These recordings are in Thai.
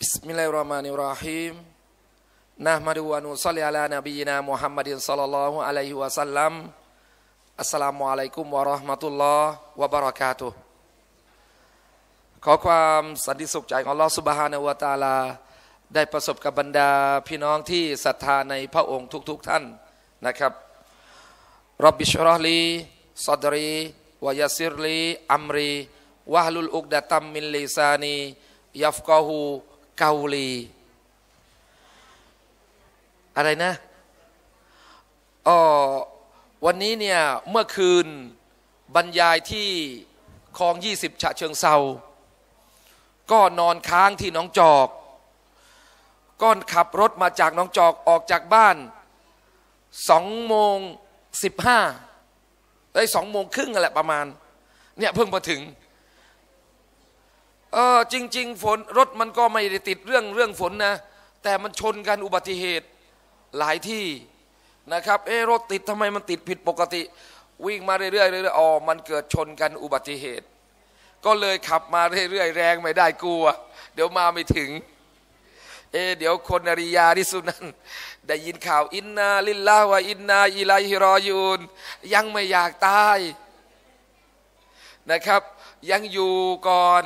Bismillahirrahmanirrahim. Nahmadu wa nusalli ala nabiyyina Muhammadin sallallahu alaihi wasallam. Assalamualaikum warahmatullahi wabarakatuh. ขอความสันติสุขจากอัลลอฮ์สุบฮานาวะตาลาเกาหลี อะไรนะอ๋อวันนี้เนี่ยเมื่อคืนบรรยายที่คลองยี่สิบฉะเชิงเซา ก็นอนค้างที่น้องจอก ก้อนขับรถมาจากน้องจอกออกจากบ้านสองโมงสิบห้าได้สองโมงครึ่งอะไรประมาณ เนี่ยเพิ่งมาถึงเออจริง ๆ ฝนรถมันก็ไม่ได้ติดเรื่องเรื่องฝนนะ แต่มันชนกันอุบัติเหตุหลายที่นะครับ เออรถติดทำไมมันติดผิดปกติ วิ่งมาเรื่อยๆเรื่อยๆอ๋อมันเกิดชนกันอุบัติเหตุ ก็เลยขับมาเรื่อยๆแรงไม่ได้กลัว เดี๋ยวมาไม่ถึง เอเดี๋ยวคนอริยาที่สุนันได้ยินข่าวอินนา ลิลลาวะอินนาอิลัยฮิรอยูน ยังไม่อยากตายนะครับ ยังอยู่ก่อน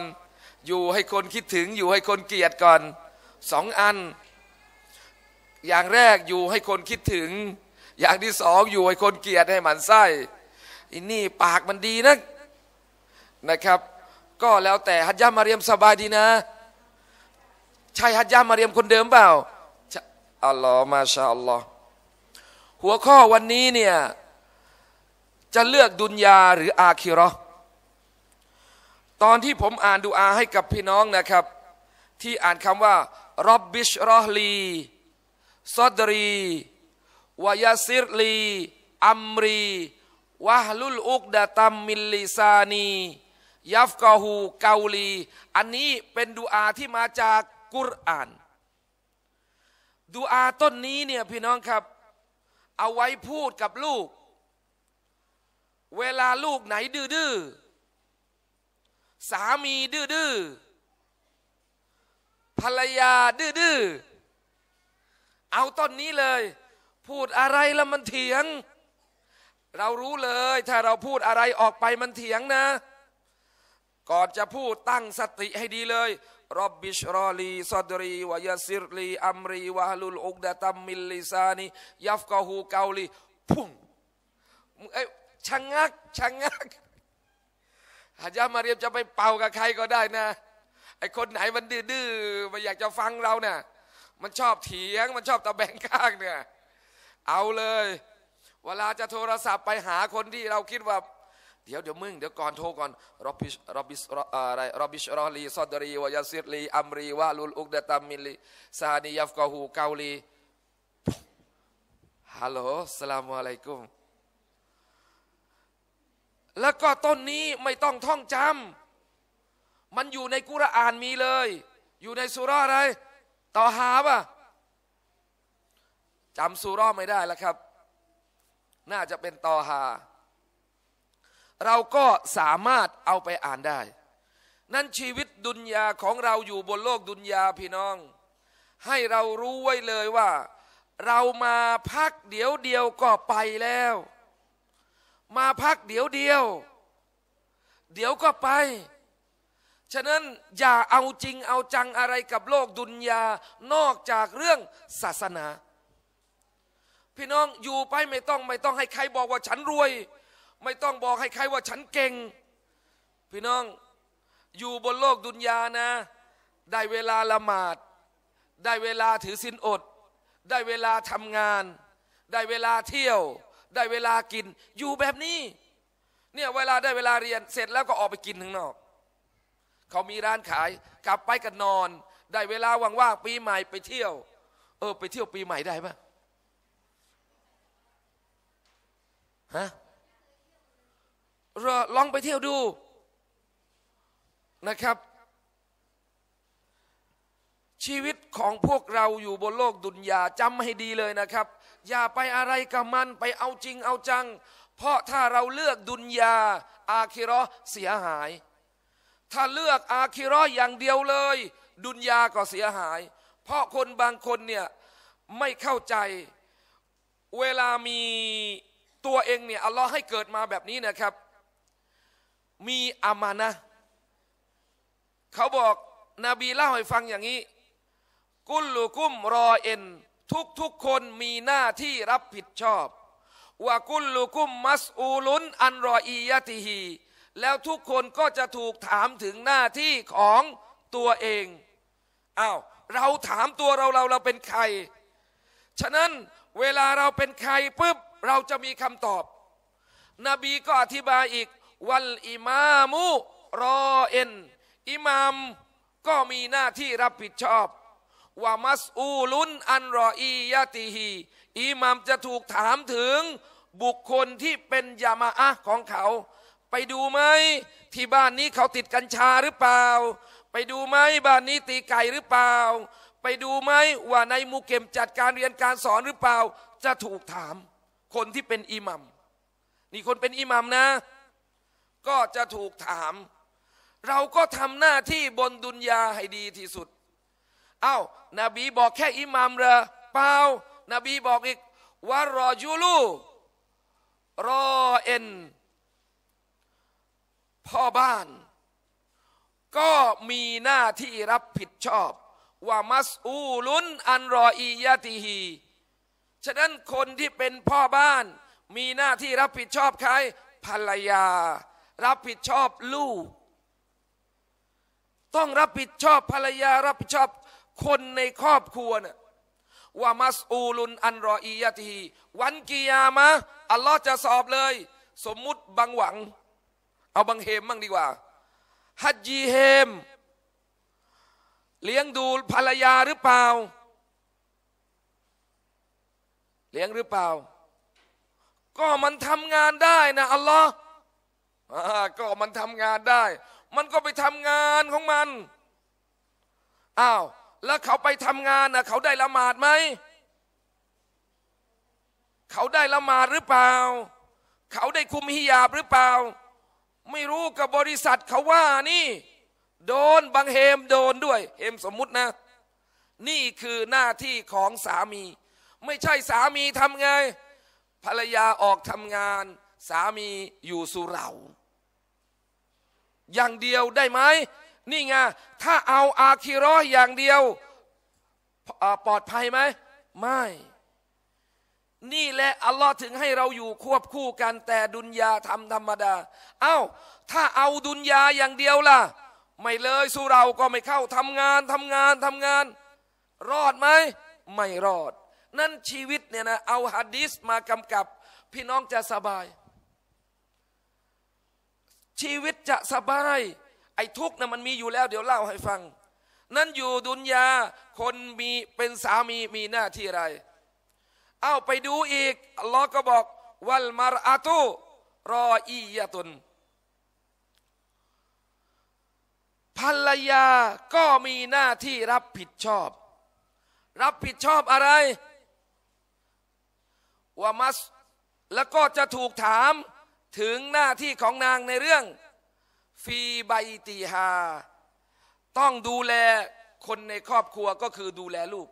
อยู่ให้คนคิดถึงอยู่ให้คนเกลียด ก่อนสองอัน อย่างแรกอยู่ให้คนคิดถึงอย่างที่สอง อยู่ให้คนเกลียด ให้หมันไส้อินนี่ปากมันดีนะ นะครับ ก็แล้วแต่ฮัจยามาเรียมสบายดีนะ ใช่ฮัจยามาเรียมคนเดิมเปล่าอัลลอฮ์มาชาอัลลอฮ์หัวข้อวันนี้เนี่ย จะเลือกดุนยาหรืออาคิรอตอนที่ผมอ่านดูอาให้กับพี่น้องนะครับ ที่อ่านคำว่ารอบบิชรอฮลีซอดรีวายาซิรลีอัมรีวะลุลอุกดาตัมมิลลิซานียัฟกอฮูเกาลีอันนี้เป็นดูอาที่มาจากกุรอานดูอาต้นนี้เนี่ยพี่น้องครับ เอาไว้พูดกับลูก เวลาลูกไหนดื้อสามี ดื้อภรรยา ดื้อเอาต้นนี้เลย พูดอะไรแล้วมันเถียง เรารู้เลย ถ้าเราพูดอะไรออกไปมันเถียงนะ ก่อนจะพูดตั้งสติให้ดีเลยรบบิชรอลีซอดรีวายซิรลี อัมรีวาลุล อุกดะตัม มิลลิซานี ยัฟกอฮูเกาลีพุ่งเอ้ยชะงงักชะงงักฮายามาเรียมจะไปเป่ากับใครก็ได้นะไอคนไหนมันดื้อๆมันอยากจะฟังเราเนะ่ยมันชอบเถียงมันชอบตะแบงข้างเนี่ย เอาเลย เวลาจะโทรศัพท์ไปหาคนที่เราคิดว่า เดี๋ยวเดี๋ยวมึงเดี๋ยวก่อนโทรก่อนรบิชรบิชอะไรรบิชรอลี ซอดรีวายาซิรลีอัมรีวาลุลอุกดะตัมมิลีซานียัฟกอฮูเกาลีฮัลโหลสลามุอะลัยกุมแล้วก็ต้นนี้ไม่ต้องท่องจำ มันอยู่ในกุรอานมีเลย อยู่ในสุราอะไรต่อหาป่ะ จำสุราไม่ได้แล้วครับ น่าจะเป็นต่อหา เราก็สามารถเอาไปอ่านได้ นั่นชีวิตดุนยาของเราอยู่บนโลกดุนยาพี่น้อง ให้เรารู้ไว้เลยว่า เรามาพักเดี๋ยวเดียวก็ไปแล้วมาพักเดี๋ยวเดียว เดี๋ยวก็ไป ฉะนั้นอย่าเอาจริงเอาจังอะไรกับโลกดุนยานอกจากเรื่องศาสนา พี่น้องอยู่ไปไม่ต้องไม่ต้องให้ใครบอกว่าฉันรวย ไม่ต้องบอกให้ใครว่าฉันเก่ง พี่น้องอยู่บนโลกดุนยานะ ได้เวลาละหมาดได้เวลาถือศีลอด ได้เวลาทำงาน ได้เวลาเที่ยวได้เวลากินอยู่แบบนี้ เนี่ยเวลาได้เวลาเรียนเสร็จแล้วก็ออกไปกินข้างนอกเขามีร้านขายกลับไปกันนอน ได้เวลาว่างๆปีใหม่ไปเที่ยว เออไปเที่ยวปีใหม่ได้ปะฮะรลองไปเที่ยวดูนะครับ ชีวิตของพวกเราอยู่บนโลกดุนยาจำให้ดีเลยนะครับอย่าไปอะไรกับมันไปเอาจริงเอาจัง เพราะถ้าเราเลือกดุนยาอาคิรอเสียหาย ถ้าเลือกอาคิรออย่างเดียวเลย ดุนยาก็เสียหาย เพราะคนบางคนเนี่ยไม่เข้าใจเวลามีตัวเองเนี่ยอัลลอฮ์ให้เกิดมาแบบนี้นะครับ มีอามานะเขาบอกนบีเล่าให้ฟังอย่างนี้ กุลลุกุมรอเอ็นทุกๆ คนมีหน้าที่รับผิดชอบวะกุลลุกุมมัสอูลุนอันรออียะติฮีแล้วทุกคนก็จะถูกถามถึงหน้าที่ของตัวเองอา้าวเราถามตัวเราเราเราเป็นใคร ฉะนั้นเวลาเราเป็นใครปุ๊บเราจะมีคำตอบ นบีก็อธิบายอีก วันอิมามุรอเอ็นอิมามก็มีหน้าที่รับผิดชอบวามัสอูลุนอันรออียะติฮีอิหมัมจะถูกถามถึงบุคคลที่เป็นยามาอะของเขา ไปดูไหมที่บ้านนี้เขาติดกัญชาหรือเปล่า ไปดูไหมบ้านนี้ตีไก่หรือเปล่า ไปดูไหมว่าในมูเก็มจัดการเรียนการสอนหรือเปล่า จะถูกถาม คนที่เป็นอิหมัมนี่คนเป็นอิหมัมนะ ก็จะถูกถาม เราก็ทำหน้าที่บนดุนยาให้ดีที่สุดอ้าวนบีบอกแค่อิหมามเหรอเปล่านาบีบอกอีกว่ารอยูลูรอเอ็นพ่อบ้าน ก็มีหน้าที่รับผิดชอบ ว่ามัสอูลุนอันรออียะติฮีฉะนั้นคนที่เป็นพ่อบ้าน มีหน้าที่รับผิดชอบใคร ภรรยา รับผิดชอบลูก ต้องรับผิดชอบภรรยา รับผิดชอบคนในครอบครัวเนี่ยว่ามัสอูลุนอันรออียะทีวันกิยามะอัลลอฮ์จะสอบเลย สมมุติบางหวัง เอาบางเฮมบ้างดีกว่าฮัจยีเฮมเลี้ยงดูภรรยาหรือเปล่า เลี้ยงหรือเปล่า ก็มันทำงานได้นะอัลลอฮ์ก็มันทำงานได้ มันก็ไปทำงานของมัน อ้าวแล้วเขาไปทำงานนะเขาได้ละหมาดไหม เขาได้ละหมาดหรือเปล่า เขาได้คุมฮิยาบหรือเปล่า ไม่รู้กับบริษัทเขาว่านี่ โดนบังเฮมโดนด้วยเฮมสมมุตินะ นี่คือหน้าที่ของสามี ไม่ใช่สามีทำไงภรรยาออกทำงาน สามีอยู่สุเหร่าอย่างเดียวได้ไหมนี่ไงถ้าเอาอาคิรออย่างเดียว ปลอดภัยไหม ไม่ นี่แหละอัลลอฮ์ถึงให้เราอยู่ควบคู่กันแต่ดุนยาทำธรรมดา เอา้า ถ้าเอาดุนยาอย่างเดียวล่ะ ไม่เลย สู้เราก็ไม่เข้าทำงานทำงานทำงาน รอดไหมไม่รอด นั่นชีวิตเนี่ยนะ เอาฮะดิษมากำกับ พี่น้องจะสบาย ชีวิตจะสบายไอ้ทุกข์นะ่ะมันมีอยู่แล้ว เดี๋ยวเล่าให้ฟัง นั้นอยู่ดุนยาคนมีเป็นสามีมีหน้าที่อะไร เอาไปดูอีกอัลลอฮ์ก็บอก วัลมารอาตุรออียาตุนภรรยาก็มีหน้าที่รับผิดชอบ รับผิดชอบอะไรวามัส แล้วก็จะถูกถามถึงหน้าที่ของนางในเรื่องฟีบไยตีฮาต้องดูแลคนในครอบครัวก็คือดูแลลูก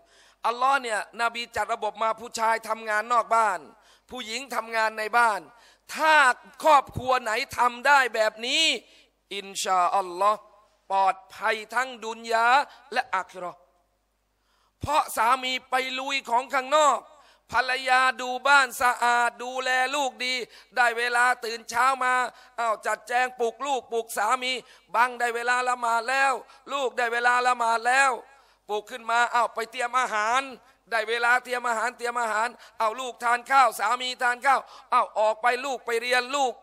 อัลลอฮ์เนี่ยนบีจัดระบบมาผู้ชายทำงานนอกบ้าน ผู้หญิงทำงานในบ้าน ถ้าครอบครัวไหนทำได้แบบนี้ อินชาอัลลอฮ์ปลอดภัยทั้งดุนยาและอัคราเพราะสามีไปลุยของข้างนอกภรรยาดูบ้านสะอาดดูแลลูกดี ได้เวลาตื่นเช้ามาอา้าวจัดแจงปลุกลูกปลุกสามีบังได้เวลาละหมาดแล้ว ลูกได้เวลาละหมาดแล้วปลุกขึ้นมาอา้าวไปเตรียมอาหาร ได้เวลาเตรียมอาหาร เตรียมอาหารเอาลูกทานข้าว สามีทานข้าวเอาออกไปลูกไปเรียนลูก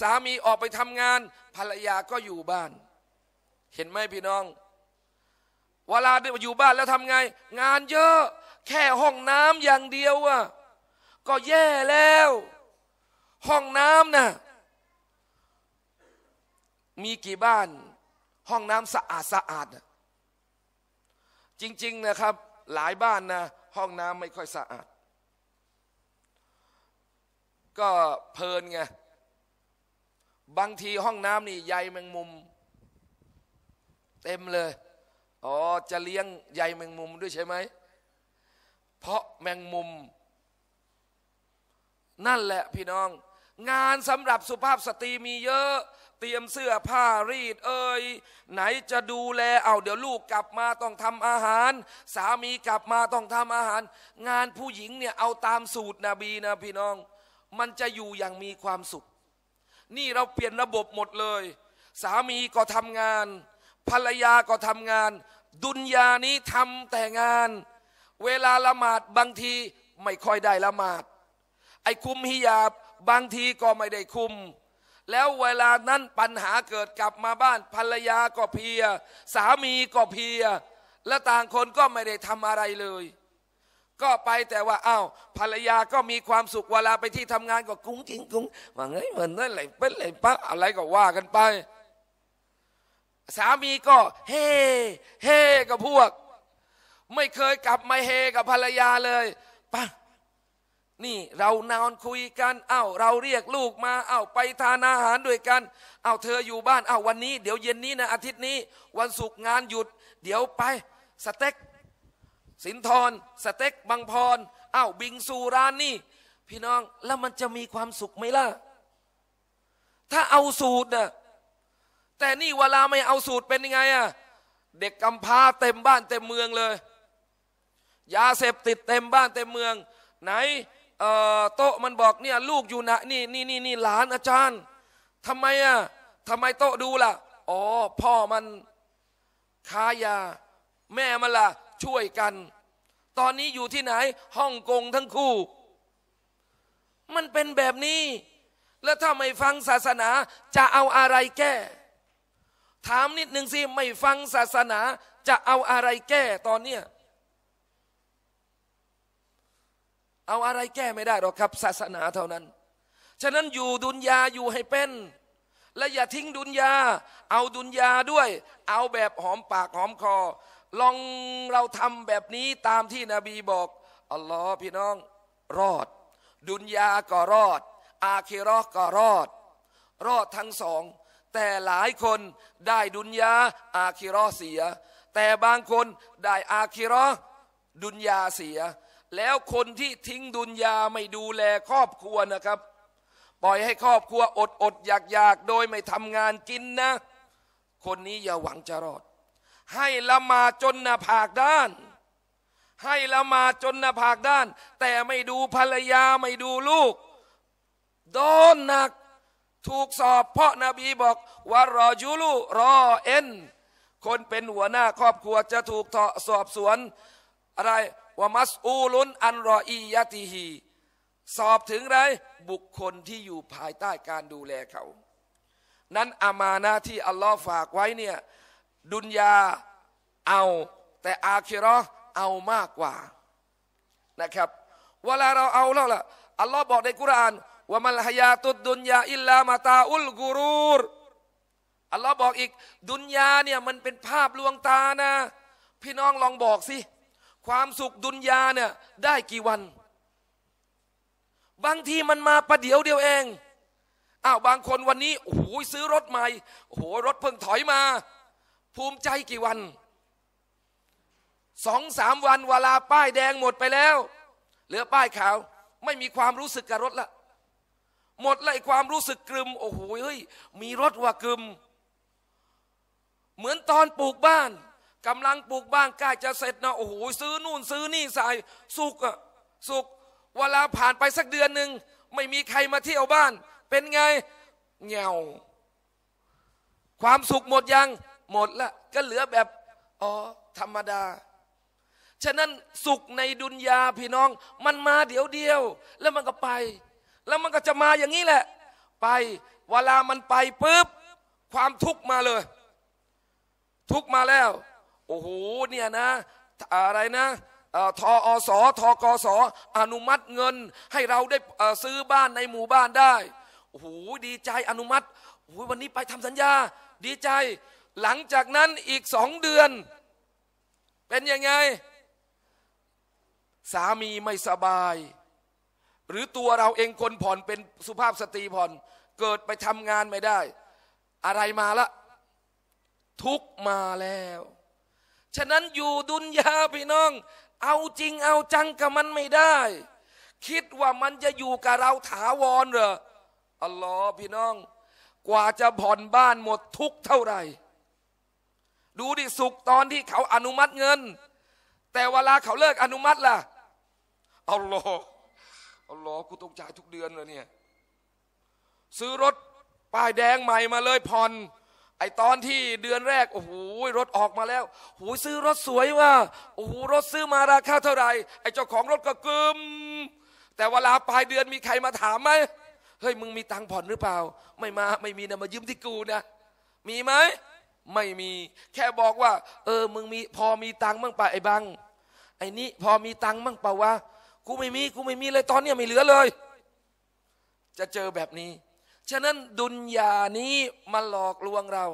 สามีออกไปทำงานภรรยาก็อยู่บ้าน เห็นไหมพี่น้องเวลาอยู่บ้านแล้วทำไง งานเยอะแค่ห้องน้ำอย่างเดียวอะก็แย่แล้ว ห้องน้ำน่ะมีกี่บ้าน ห้องน้ำสะอาดสะอาด จริงๆนะครับ หลายบ้านนะห้องน้ำไม่ค่อยสะอาด ก็เพลินไงบางทีห้องน้ำนี่ใยแมงมุม เต็มเลยอ๋อจะเลี้ยงใยแมงมุมด้วยใช่ไหมเพราะแมงมุม นั่นแหละพี่น้อง งานสำหรับสุภาพสตรีมีเยอะ เตรียมเสื้อผ้ารีดเอ่ยไหนจะดูแลเอาเดี๋ยวลูกกลับมาต้องทำอาหาร สามีกลับมาต้องทำอาหาร งานผู้หญิงเนี่ย เอาตามสูตรนบีนะพี่น้อง มันจะอยู่อย่างมีความสุข นี่เราเปลี่ยนระบบหมดเลย สามีก็ทำงาน ภรรยาก็ทำงาน ดุนยานี้ทำแต่งานเวลาละหมาดบางทีไม่ค่อยได้ละหมาด ไอ้คุมฮิยาบบางทีก็ไม่ได้คุม แล้วเวลานั้นปัญหาเกิดกลับมาบ้านภรรยาก็เพีย สามีก็เพีย และต่างคนก็ไม่ได้ทำอะไรเลย ก็ไปแต่ว่าอา้าวภรรยาก็มีความสุขเวลาไปที่ทำงานก็กุ้งกิ้งกุ้งว่าไงเหมือนนั่นไรเป็นไรปัอะไรก็ว่ากันไป สามีก็ เฮ่เฮ่กับพวกไม่เคยกลับมาเฮกับภรรยาเลยปะนี่เรานอนคุยกันเอา้า เราเรียกลูกมา เอา้าไปทานอาหารด้วยกัน เอา้าเธออยู่บ้านเอา้าวันนี้ เดี๋ยวเย็นนี้นะอาทิตย์นี้ วันศุกร์งานหยุด เดี๋ยวไป สเต็ก สินทรสเต็ก บางพรอา้าวบิงซูร้านนี่ พี่น้องแล้วมันจะมีความสุขไหมล่ะ ถ้าเอาสูตรนะแต่นี่เวลาไม่เอาสูตรเป็นยังไงอะเด็กกำพร้าเต็มบ้านเต็มเมืองเลยยาเสพติดเต็มบ้านเต็มเมือง ไหนโต๊ะมันบอกเนี่ย ลูกอยู่นะ นี่นี่นี่นี่หลานอาจารย์ ทำไมอ่ะทำไมโต๊ะดูล่ะอ๋อพ่อมันค้ายา แม่มันล่ะช่วยกัน ตอนนี้อยู่ที่ไหนฮ่องกงทั้งคู่ มันเป็นแบบนี้ แล้วถ้าไม่ฟังศาสนาจะเอาอะไรแก้ ถามนิดหนึ่งสิไม่ฟังศาสนา จะเอาอะไรแก้ตอนเนี้ยเอาอะไรแก้ไม่ได้หรอกครับศาสนาเท่านั้น ฉะนั้นอยู่ดุนยาอยู่ให้เป็น และอย่าทิ้งดุนยาเอาดุนยาด้วย เอาแบบหอมปากหอมคอ ลองเราทำแบบนี้ตามที่นบีบอกอัลลอฮ์พี่น้อง รอด ดุนยาก็รอด อาคิรอก็รอด รอดทั้งสอง แต่หลายคนได้ดุนยาอาคิรอเสีย แต่บางคนได้อาคิรอดุนยาเสียแล้วคนที่ทิ้งดุนยาไม่ดูแลครอบครัวนะครับ ปล่อยให้ครอบครัวอดอดอยากอยากโดยไม่ทำงานกินนะ คนนี้อย่าหวังจะรอด ให้ละมาจนหน้าผากด้าน ให้ละมาจนหน้าผากด้าน แต่ไม่ดูภรรยาไม่ดูลูก โดนหนัก ถูกสอบเพราะนาบีบอกว่ารอยูลู รอเอ็น คนเป็นหัวหน้าครอบครัวจะถูกสอบสวนอะไรว่ามัสอูลุนอันรออียะติฮีสอบถึงไรบุคคลที่อยู่ภายใต้การดูแลเขา นั้นอามานะที่อัลลอฮ์ฝากไว้เนี่ยดุนยาเอา แต่อาคิรอเอามากกว่านะครับเวลาเราเอาแล้วล่ะอัลลอฮ์บอกในกุรานว่ามัลฮยาตุดดุนยาอิลลามาตาอุลกุรูรอัลลอฮ์บอกอีก ดุนยาเนี่ยมันเป็นภาพลวงตานะ พี่น้องลองบอกสิความสุขดุนยาเนี่ยได้กี่วัน บางทีมันมาประเดี๋ยวเดียวเองอ้าวบางคนวันนี้โอ้โหซื้อรถใหม่โอ้โหรถเพิ่งถอยมา ภูมิใจกี่วันสองสามวันเวลาป้ายแดงหมดไปแล้ว เหลือป้ายขาว ไม่มีความรู้สึกกับรถละ หมดเลยความรู้สึกกลึม โอ้โหเฮ้ยมีรถว่ากลึม เหมือนตอนปลูกบ้านกำลังปลูกบ้านใกล้จะเสร็จนะโอ้โห ซื้อนู่น ซื้อนี่ใส่สุกอะสุกเวลาผ่านไปสักเดือนหนึ่ง ไม่มีใครมาเที่ยวบ้าน เป็นไงเหงาความสุขหมดยัง หมดละก็เหลือแบบ อ๋อ ธรรมดา ฉะนั้นสุขในดุนยาพี่น้อง มันมาเดี๋ยวเดียวแล้วมันก็ไป แล้วมันก็จะมาอย่างนี้แหละ ไป เวลามันไปปุ๊บความทุกข์มาเลย ทุกมาแล้วโอ้โห เนี่ยนะ อะไรนะ ทออส ทกส อนุมัติเงินให้เราได้ซื้อบ้านในหมู่บ้านได้ โอ้โห ดีใจอนุมัติ โอ้โห วันนี้ไปทำสัญญา ดีใจ หลังจากนั้นอีกสองเดือน เป็นยังไง สามีไม่สบาย หรือตัวเราเองคนผ่อนเป็นสุภาพสตรีผ่อน เกิดไปทำงานไม่ได้ อะไรมาละ ทุกมาแล้วฉะนั้นอยู่ดุนยาพี่น้อง เอาจริงเอาจังกับมันไม่ได้ คิดว่ามันจะอยู่กับเราถาวรเหรออัลลอฮ์พี่น้อง กว่าจะผ่อนบ้านหมดทุกเท่าไหร่ ดูดิสุขตอนที่เขาอนุมัติเงิน แต่เวลาเขาเลิกอนุมัติล่ะอัลลอฮ์อัลลอฮ์กูต้องจ่ายทุกเดือนเลยเนี่ยซื้อรถป้ายแดงใหม่มาเลยผ่อนไอตอนที่เดือนแรก โอ้โหรถออกมาแล้ว หูซื้อรถสวยว่าโอ้โหรถซื้อมาราคาเท่าไหร่ไอเจ้าของรถก็กึมแต่เวลาปลายเดือนมีใครมาถามไหมเฮ้ยมึงมีตังผ่อนหรือเปล่า ไม่มาไม่มีนะมายืมที่กูนะมีไหมไม่มี แค่บอกว่า เออ มึงมี พอมีตังมั่งป่ะไอบัง ไอนี้พอมีตังมั่งป่าวะกูไม่มี กูไม่มีเลยตอนเนี้ยไม่เหลือเลย จะเจอแบบนี้ฉะนั้นดุนยานี้มาหลอกลวงเรา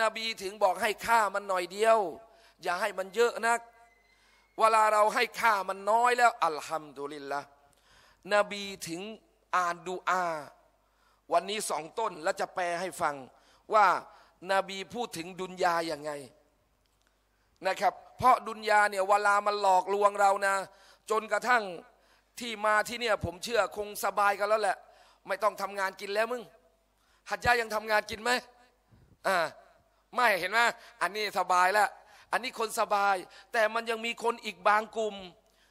นาบีถึงบอกให้ค่ามันหน่อยเดียว อย่าให้มันเยอะนัก เวลาเราให้ค่ามันน้อยแล้ว อัลฮัมดุลิลละนบีถึงอ่านดูอา วันนี้สองต้นแล้วจะแปลให้ฟัง ว่านาบีพูดถึงดุนยาอย่างไงนะครับ เพราะดุนยาเนี่ยเวลา มันหลอกลวงเรานะ จนกระทั่งที่มาที่เนี่ยผมเชื่อคงสบายกันแล้วแหละไม่ต้องทำงานกินแล้วมึง หัดยายังทำงานกินไหมอ่าไม่เห็นไหม อันนี้สบายแล้ว อันนี้คนสบาย แต่มันยังมีคนอีกบางกลุ่ม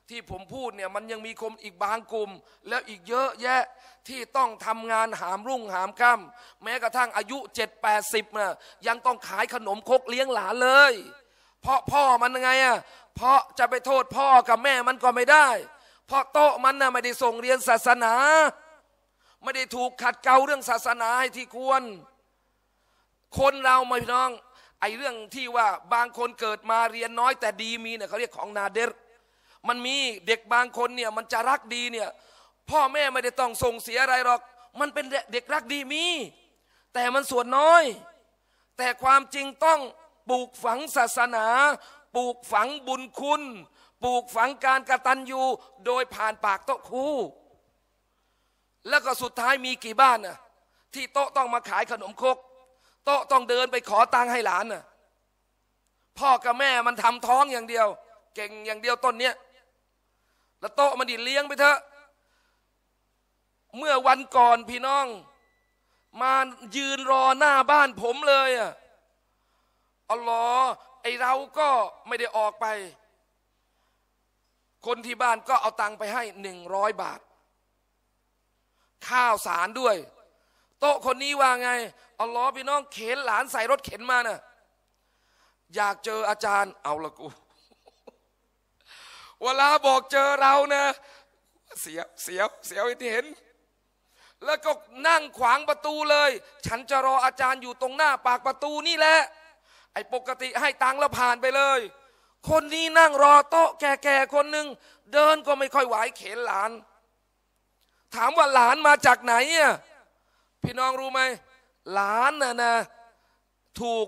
ที่ผมพูดเนี่ย มันยังมีคนอีกบางกลุ่ม แล้วอีกเยอะแยะที่ต้องทำงานหามรุ่งหามค่ำแม้กระทั่งอายุเจ็ดแปดสิบนะยังต้องขายขนมคกเลี้ยงหลานเลย เพราะพ่อมันไงอ่ะเพราะจะไปโทษพ่อกับแม่มันก็ไม่ได้ เพราะโต๊ะมันน่ะไม่ได้ส่งเรียนศาสนาไม่ได้ถูกขัดเกลาเรื่องศาสนาให้ที่ควร คนเราไม่พี่น้องไอเรื่องที่ว่าบางคนเกิดมาเรียนน้อย แต่ดีมีเนี่ยเขาเรียกของนาเดรมันมีเด็กบางคนเนี่ยมันจะรักดีเนี่ยพ่อแม่ไม่ได้ต้องส่งเสียอะไรหรอก มันเป็นเด็กรักดีมี แต่มันส่วนน้อย แต่ความจริงต้องปลูกฝังศาสนาปลูกฝังบุญคุณ ปลูกฝังการกระตันยูโดยผ่านปากโต๊ะคู่แล้วก็สุดท้ายมีกี่บ้านน่ะที่โต๊ะต้องมาขายขนมครกโต๊ะต้องเดินไปขอตังค์ให้หลานน่ะพ่อกับแม่มันทำท้องอย่างเดียว เก่งอย่างเดียวต้นเนี้ยแล้วโต๊ะมันดิเลี้ยงไปเถอะเมื่อวันก่อนพี่น้อง มายืนรอหน้าบ้านผมเลยอ่ะอ๋อไอเราก็ไม่ได้ออกไป คนที่บ้านก็เอาตังค์ไปให้หนึ่งร้อยบาทข้าวสารด้วย โต๊ะ คนนี้ว่า ไงเอาล้อพี่น้องเข็นหลานใส่รถเข็นมานะ่ะอยากเจออาจารย์เอาละกูเวลาบอกเจอเรานะ เสียเสียเสียวที่เห็น แล้วก็นั่งขวางประตูเลย ฉันจะรออาจารย์อยู่ตรงหน้า ปากประตูนี่แหละ ไอ้ปกติให้ตังแล้วผ่านไปเลย คนนี้นั่งรอโต๊ะ แก่ ๆ คนหนึ่ง เดินก็ไม่ค่อยไหวเข็นหลานถามว่าหลานมาจากไหนอ่ะพี่น้องรู้ไหมหลานน่ะนะถูก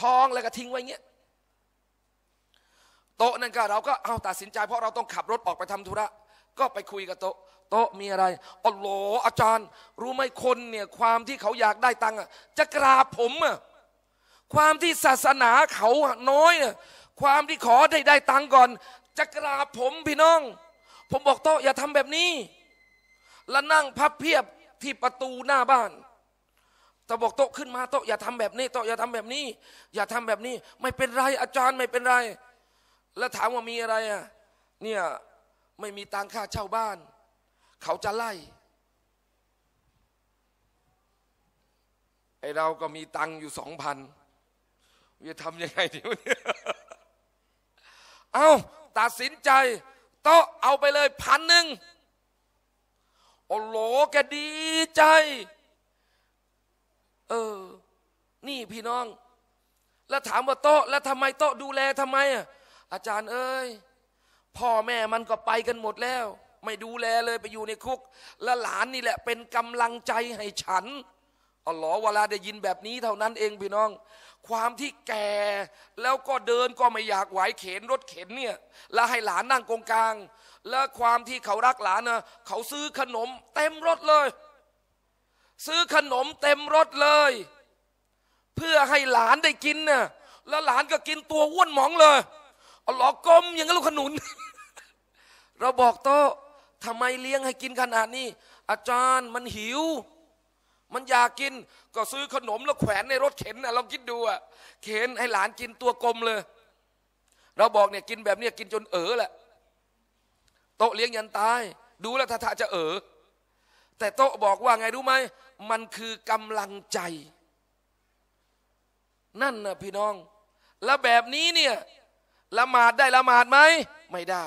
ทองแล้วก็ทิ้งไว้เงี้ยโต๊ะนั่นก็เราก็เอาตัดสินใจ เพราะเราต้องขับรถออกไปทำธุระก็ไปคุยกับโต๊ะ โต๊ะมีอะไรอ๋อโหลอาจารย์ รู้ไหมคนเนี่ยความที่เขาอยากได้ตังค์จะกราบผมอ่ะความที่ศาสนาเขาน้อยความที่ขอได้ได้ตังก่อน จะกราบผมพี่น้อง ผมบอกโต๊ะอย่าทำแบบนี้และนั่งพับเพียบที่ประตูหน้าบ้านตะบอกโต๊ะขึ้นมาโต๊ะอย่าทำแบบนี้โต๊ะอย่าทำแบบนี้ อย่าทำแบบนี้ ไม่เป็นไรอาจารย์ไม่เป็นไร แล้วถามว่ามีอะไรอ่ะเนี่ยไม่มีตังค่าเช่าบ้าน เขาจะไล่ไอเราก็มีตังอยู่สองพันจะทำยังไงดีวะเนี่ยเอาตัดสินใจโต๊ะเอาไปเลยพันหนึ่งโอ้โหลแกดีใจ เออ นี่พี่น้อง แล้วถามว่าโต๊ะแล้วทำไมโต๊ะดูแลทำไมอ่ะอาจารย์เอ้ย พ่อแม่มันก็ไปกันหมดแล้ว ไม่ดูแลเลยไปอยู่ในคุก และหลานนี่แหละเป็นกำลังใจให้ฉันอ๋อหรอเวลาได้ยินแบบนี้ เท่านั้นเองพี่น้อง ความที่แก่ แล้วก็เดินก็ไม่อยากไหวเข็นรถเข็นเนี่ย แล้วให้หลานนั่งกงกลางและความที่เขารักหลานนะเขาซื้อขนมเต็มรถเลย ซื้อขนมเต็มรถเลย เพื่อให้หลานได้กินนะ่ะ แล้วหลานก็กินตัวอ้วนหมองเลยเอาหลอกกลมอย่างนั้นลูกขนุน เราบอกโตทำไมเลี้ยงให้กินขนาดนี้ อาจารย์มันหิว มันอยากกิน ก็ซื้อขนมแล้วแขวนในรถเข็นนะลองคิดดูอะเข็นให้หลานกินตัวกลมเลย เราบอกเนี่ยกินแบบนี้กินจนเออแหละโตเลี้ยงยันตาย ดูแล้วท่าจะเออ แต่โตบอกว่าไงรู้ไหม มันคือกำลังใจ นั่นนะพี่น้อง แล้วแบบนี้เนี่ย ละหมาดได้ละหมาดไหม ไม่ได้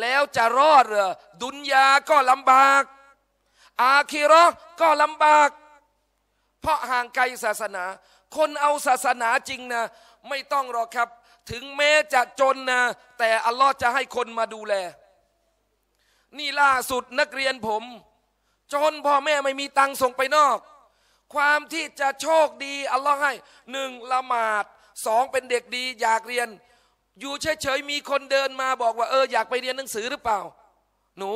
แล้วจะรอดเหรอ ดุนยาก็ลำบาก อาคีรอก็ลำบาก เพราะห่างไกลศาสนา คนเอาศาสนาจริงนะไม่ต้องหรอกครับถึงแม้จะจนนะแต่อัลลอฮ์จะให้คนมาดูแล นี่ล่าสุดนักเรียนผม จนพ่อแม่ไม่มีตังส่งไปนอก ความที่จะโชคดี อัลลอฮ์ให้หนึ่งละหมาดสองเป็นเด็กดี อยากเรียน อยู่เฉยๆมีคนเดินมาบอกว่าเอออยากไปเรียนหนังสือหรือเปล่า หนู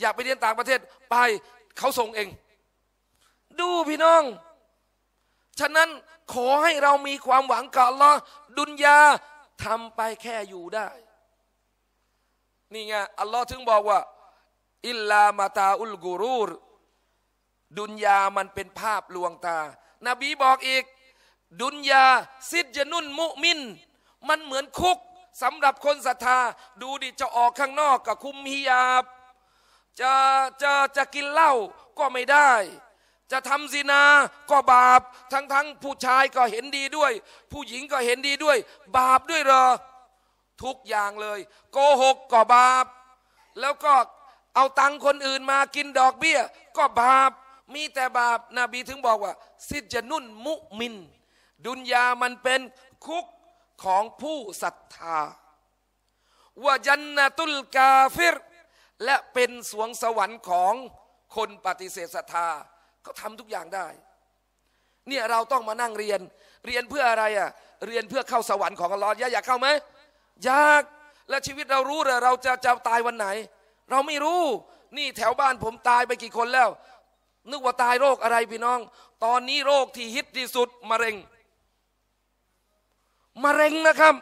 อยากไปเรียนต่างประเทศ ไปเขาส่งเอง ดูพี่น้อง ฉะนั้นขอให้เรามีความหวังกับอัลลอฮ์ดุนยาทำไปแค่อยู่ได้ นี่ไง อัลลอฮ์ถึงบอกว่า อิลลามาตาอุลกูรูร ดุนยา มันเป็นภาพลวงตา นบีบอกอีก ดุนยาซิดะนุนมุมิน มันเหมือนคุกสำหรับคนศรัทธา ดูดิ จะออกข้างนอกกับคุมฮิยาบ จะ จะ จะกินเหล้าก็ไม่ได้จะทำซินาก็บาปทั้งทั้งผู้ชายก็เห็นดีด้วย ผู้หญิงก็เห็นดีด้วย บาปด้วยเหรอ ทุกอย่างเลย โกหกก็บาป แล้วก็เอาตังคนอื่นมากินดอกเบี้ย ก็บาปมีแต่บาปนบีถึงบอกว่าสิจนุนมุมิน ดุนยา มันเป็นคุกของผู้ศรัทธาว่ายันนตุลกาฟิรและเป็นสวงสวรรค์ของคนปฏิเสธศรัทธาเขาทำทุกอย่างได้ เนี่ยเราต้องมานั่งเรียน เรียนเพื่ออะไรอ่ะเรียนเพื่อเข้าสวรรค์ของอัลลอฮ์อยากเข้าไหมอยากและชีวิตเรารู้เลยเราจะจะตายวันไหน เราไม่รู้ นี่แถวบ้านผมตายไปกี่คนแล้ว นึกว่าตายโรคอะไรพี่น้อง ตอนนี้โรคที่ฮิตที่สุดมะเร็งมะเร็งนะครับ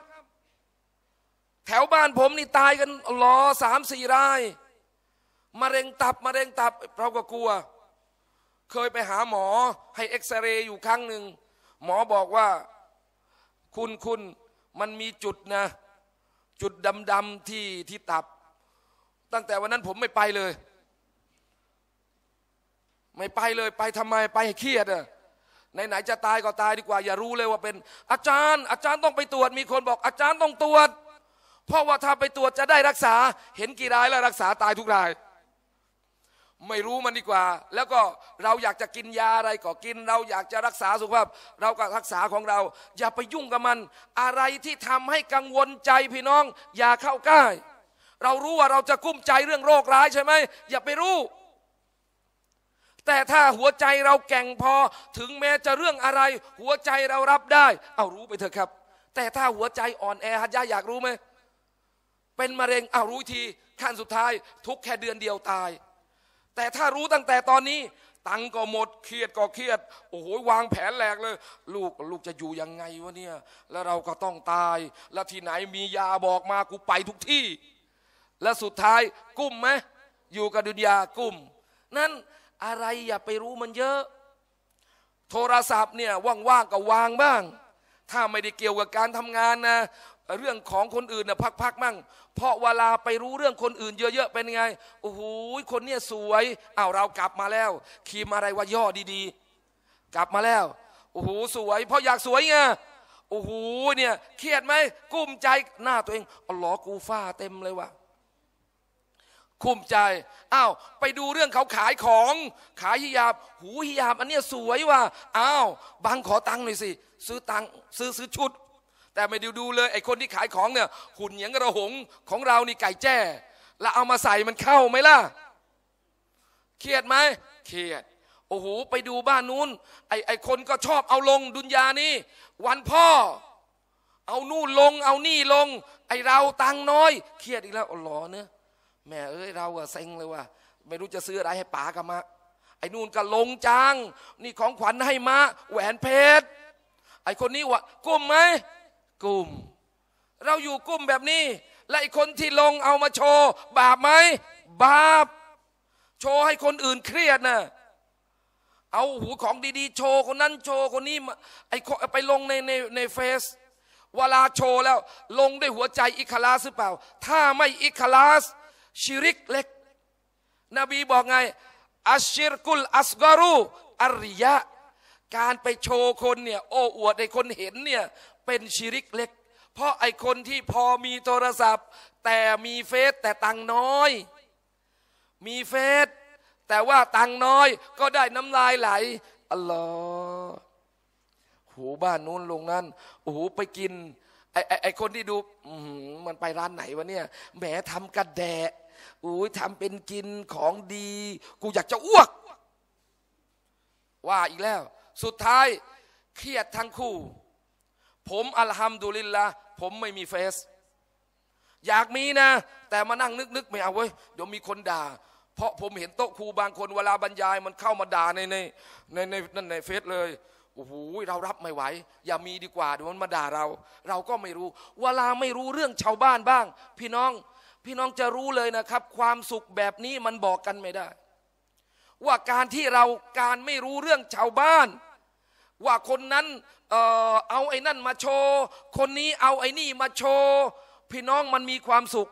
แถวบ้านผมนี่ตายกันหลอสามสี่ราย มะเร็งตับมะเร็งตับเราก็กลัวเคยไปหาหมอให้เอ็กซเรย์อยู่ครั้งหนึ่ง หมอบอกว่าคุณคุณมันมีจุดนะจุดดำดำที่ที่ตับ ตั้งแต่วันนั้นผมไม่ไปเลย ไม่ไปเลย ไปทำไมไปเครียดอะไหนๆจะตายก็ตายดีกว่า อย่ารู้เลยว่าเป็น อาจารย์ อาจารย์ต้องไปตรวจ มีคนบอกอาจารย์ต้องตรวจ เพราะว่าถ้าไปตรวจจะได้รักษา เห็นกี่รายแล้วรักษาตายทุกรายไม่รู้มันดีกว่า แล้วก็เราอยากจะกินยาอะไรก็กิน เราอยากจะรักษาสุขภาพ เราก็รักษาของเรา อย่าไปยุ่งกับมัน อะไรที่ทำให้กังวลใจพี่น้อง อย่าเข้าใกล้ เรารู้ว่าเราจะกุ้มใจเรื่องโรคร้ายใช่ไหมอย่าไปรู้ แต่ถ้าหัวใจเราแก่งพอ ถึงแม้จะเรื่องอะไร หัวใจเรารับได้ เอารู้ไปเถอะครับ แต่ถ้าหัวใจอ่อนแอฮัจยาอยากรู้ไหมเป็นมะเร็งเอารู้ทีขั้นสุดท้าย ทุกแค่เดือนเดียวตายแต่ถ้ารู้ตั้งแต่ตอนนี้ ตังก็หมด เครียดก็เครียดโอ้โหวางแผนแหลกเลย ลูกลูกจะอยู่ยังไงวะเนี่ย แล้วเราก็ต้องตาย แล้วที่ไหนมียาบอกมา กูไปทุกที่ และสุดท้ายกุ้มไหม อยู่กับดุนยากุ้มนั้น อะไรอย่าไปรู้มันเยอะ โทรศัพท์เนี่ยว่างๆก็วางบ้าง ถ้าไม่ได้เกี่ยวกับการทำงานนะเรื่องของคนอื่นน่ะพักๆมั่ง เพราะเวลาไปรู้เรื่องคนอื่นเยอะๆ เป็นไงโอ้โหคนเนี้ยสวยอ้าวเรากลับมาแล้วคีมอะไรว่าย่อดี ๆ กลับมาแล้วโอ้โหสวยเพราะอยากสวยไงโอ้โหเนี่ยเครียดไหมกุ้มใจหน้าตัวเองอ๋อหลอกูฟ้าเต็มเลยวะคุ้มใจอ้าวไปดูเรื่องเขาขายของ ขายฮิยาบหูฮิยาบอันเนี้ยสวยวะอ้าวบางขอตังค์หน่อยสิ ซื้อตังค์ซื้อซื้อชุดแต่ไม่ดูดูเลยไอ้คนที่ขายของเนี่ยหุ่นยังงระหงของเรานี่ไก่แจ้ แล้วเอามาใส่มันเข้าไหมล่ะเครียดไหมเครียดโอ้โหไปดูบ้านนู้น ไอ้ไอ้คนก็ชอบเอาลงดุนยานี่วันพ่อ เอานู่นลง เอานี่ลงไอ้เราตังน้อยเครียดอีกแล้วอ๋อเนื้อแม่เอ้ยเราอะเซ็งเลยว่ะไม่รู้จะซื้ออะไรให้ป๋ากันมาไอ้นู่นก็ลงจังนี่ของขวัญให้มาแหวนเพชรไอ้คนนี้วะกุ้มไหมกลุ่มเราอยู่กลุ่มแบบนี้ และไอคนที่ลงเอามาโชว์ บาปไหมบาป โชว์ให้คนอื่นเครียดนะ่ะเอาหูของดีๆ โชว์คนนั้นโชว์คนนี้ไอไปลงในในในเฟซเวลาโชว์แล้วลงด้วยหัวใจอิคลาสหรือเปล่า ถ้าไม่อิคลาสชิริกเล็ก นบีบอกไงอัชชิรกุลอัสกรุอริยะการไปโชว์คนเนี่ย โอ้อวดให้คนเห็นเนี่ยเป็นชิริกเล็ก เพราะไอ้คนที่พอมีโทรศัพท์ แต่มีเฟซแต่ตังน้อย มีเฟซแต่ว่าตังน้อย ก็ได้น้ำลายไหลอัลลอฮ์หูบ้านนู้นลงนั้นโอ้โหไปกิน ไอ้ไอไอคนที่ดู มันไปร้านไหนวะเนี่ยแหมทำกระแดะอุ้ย ทำเป็นกินของดี กูอยากจะอ้วก ว่าอีกแล้ว สุดท้าย เครียดทั้งคู่ผมอัลฮัมดุลิลละผมไม่มีเฟซอยากมีนะแต่มานั่งนึก ๆ ไม่เอาเว้ยเดี๋ยวมีคนด่า เพราะผมเห็นโต๊ะครูบางคนเวลาบรรยายมันเข้ามาด่าใน ในในในนในเฟซเลยโอ้โหเรารับไม่ไหว อย่ามีดีกว่าเดี๋ยวมันมาด่าเรา เราก็ไม่รู้ เวลาไม่รู้เรื่องชาวบ้านบ้าง พี่น้อง พี่น้องจะรู้เลยนะครับ ความสุขแบบนี้มันบอกกันไม่ได้ ว่าการที่เราการไม่รู้เรื่องชาวบ้านว่าคนนั้นเออเอาไอ้นั่นมาโชว์คนนี้เอาไอ้นี่มาโชว์พี่น้องมันมีความสุข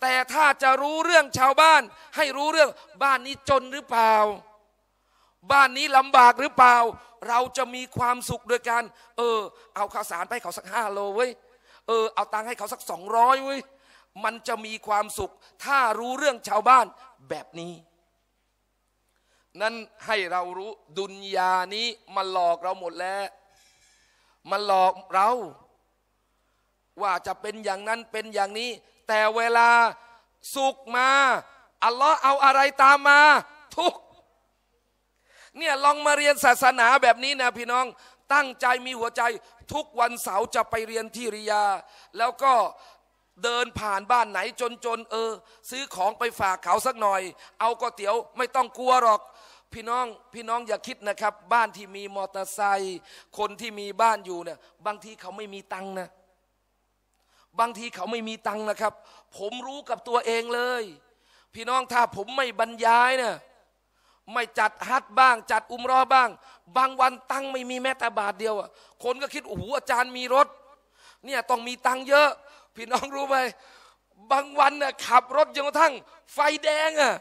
แต่ถ้าจะรู้เรื่องชาวบ้าน ให้รู้เรื่องบ้านนี้จนหรือเปล่า บ้านนี้ลำบากหรือเปล่า เราจะมีความสุขโดยการเออ เอาข้าวสารไปเขาสักห้าโลเว้ยเออ เอาตังค์ให้เขาสักสองร้อยเว้ย มันจะมีความสุข ถ้ารู้เรื่องชาวบ้านแบบนี้นั้นให้เรารู้ดุนยานี้มันหลอกเราหมดแล้วมันหลอกเรา ว่าจะเป็นอย่างนั้นเป็นอย่างนี้ แต่เวลาสุขมาอัลลอฮ์เอาอะไรตามมา ทุกเนี่ยลองมาเรียนศาสนาแบบนี้นะพี่น้อง ตั้งใจมีหัวใจ ทุกวันเสาร์จะไปเรียนที่ริยา แล้วก็เดินผ่านบ้านไหนจนๆเออ ซื้อของไปฝากเขาสักหน่อย เอาก๋วยเตี๋ยวไม่ต้องกลัวหรอกพี่น้องพี่น้องอย่าคิดนะครับ บ้านที่มีมอเตอร์ไซค์คนที่มีบ้านอยู่เนี่ยบางทีเขาไม่มีตังนะบางทีเขาไม่มีตังนะครับ ผมรู้กับตัวเองเลย พี่น้องถ้าผมไม่บรรยายเนี่ยไม่จัดฮัทบ้างจัดอุมรอบ้าง บางวันตังไม่มีแม้แต่บาทเดียวอ่ะคนก็คิดโอ้โหอาจารย์มีรถ เนี่ยต้องมีตังเยอะพี่น้องรู้ไหมบางวันน่ะขับรถจนกระทั่งไฟแดงอ่ะ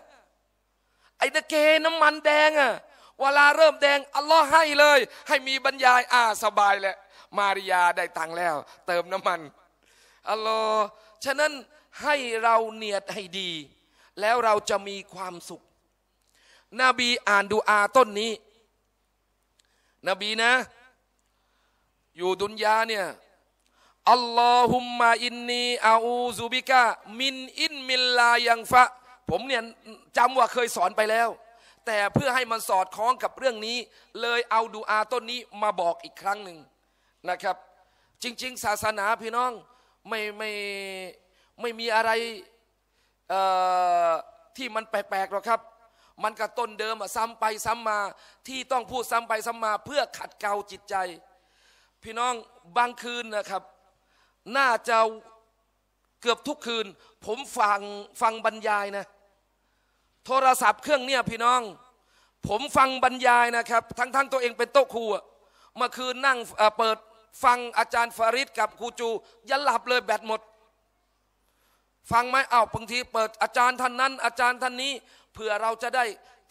ไอ้ตะเกน้ำมันแดงอะเวลาเริ่มแดงอัลลอฮ์ให้เลย ให้มีบรรยายอ่า สบายแหละมาริยาได้ตังแล้ว เติมน้ำมันอัลลอฮ์ฉะนั้นให้เราเนียดให้ดี แล้วเราจะมีความสุข นบีอ่านดูอาต้นนี้ นบีนะ อยู่ดุนยาเนี่ยอัลลอฮุมมาอินนีอาอูซุบิกะมินอินมิลลายังฟะผมเนี่ยจำว่าเคยสอนไปแล้ว แต่เพื่อให้มันสอดคล้องกับเรื่องนี้ เลยเอาดูอาต้นนี้มาบอกอีกครั้งหนึ่งนะครับ จริง ๆ ศาสนาพี่น้องไม่ไม่ไม่มีอะไรที่มันแปลกๆหรอกครับ มันกับต้นเดิมซ้ำไปซ้ำมา ที่ต้องพูดซ้ำไปซ้ำมาเพื่อขัดเกลาจิตใจ พี่น้องบางคืนนะครับน่าจะเกือบทุกคืน ผมฟังฟังบรรยายนะโทรศัพท์เครื่องเนี่ยพี่น้อง ผมฟังบรรยายนะครับ ทั้งๆตตัวเองเป็นโต๊ะครูเมื่อคืนนั่งเปิดฟังอาจารย์ฟาริดกับครูจูยันหลับเลยแบตหมด ฟังไหมเอาบางทีเปิดอาจารย์ท่านนั้น อาจารย์ท่านนี้เผื่อเราจะได้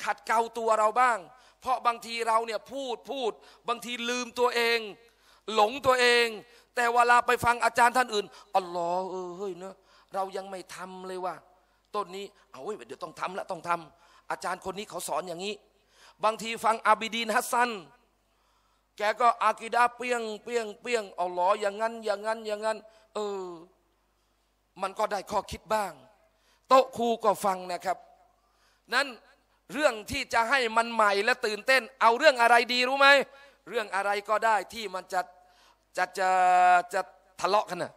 ขัดเกลาตัวเราบ้าง เพราะบางทีเราเนี่ยพูดพูดบางทีลืมตัวเอง หลงตัวเอง แต่เวลาไปฟังอาจารย์ท่านอื่นอ๋อเออเฮ้ยเนะเรายังไม่ทำเลยว่าต้นนี้ เอาเดี๋ยว ต้องทำละต้องทำ อาจารย์คนนี้เขาสอนอย่างนี้ บางทีฟังอาบิดีนฮัสซัน แกก็อากิดาเปียงเปียงเปียงเอาลออย่างนั้น อย่างนั้น อย่างนั้น เออ มันก็ได้ข้อคิดบ้างโต๊ะครูก็ฟังนะครับ นั้นเรื่องที่จะให้มันใหม่และตื่นเต้น เอาเรื่องอะไรดีรู้ไหม เรื่องอะไรก็ได้ที่มันจะจะจะจะทะเลาะกันนะ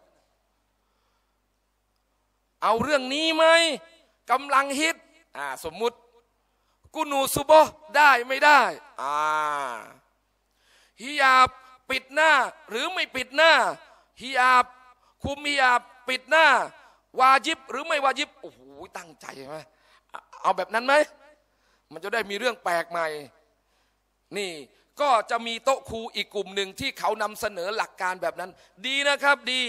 เอาเรื่องนี้ไหมกำลังฮิตอ่าสมมุติกูนูซุบได้ไม่ได้อ่าฮิยาบปิดหน้า หรือไม่ปิดหน้าฮิยาบคุมฮิยาบปิดหน้า วาจิบ หรือไม่วาจิบโอ้โหตั้งใจไหมเอาแบบนั้นไหมมันจะได้มีเรื่องแปลกใหม่ นี่ ก็จะมีโต๊ะครูอีกกลุ่มหนึ่งที่เขานำเสนอหลักการแบบนั้น ดีนะครับดี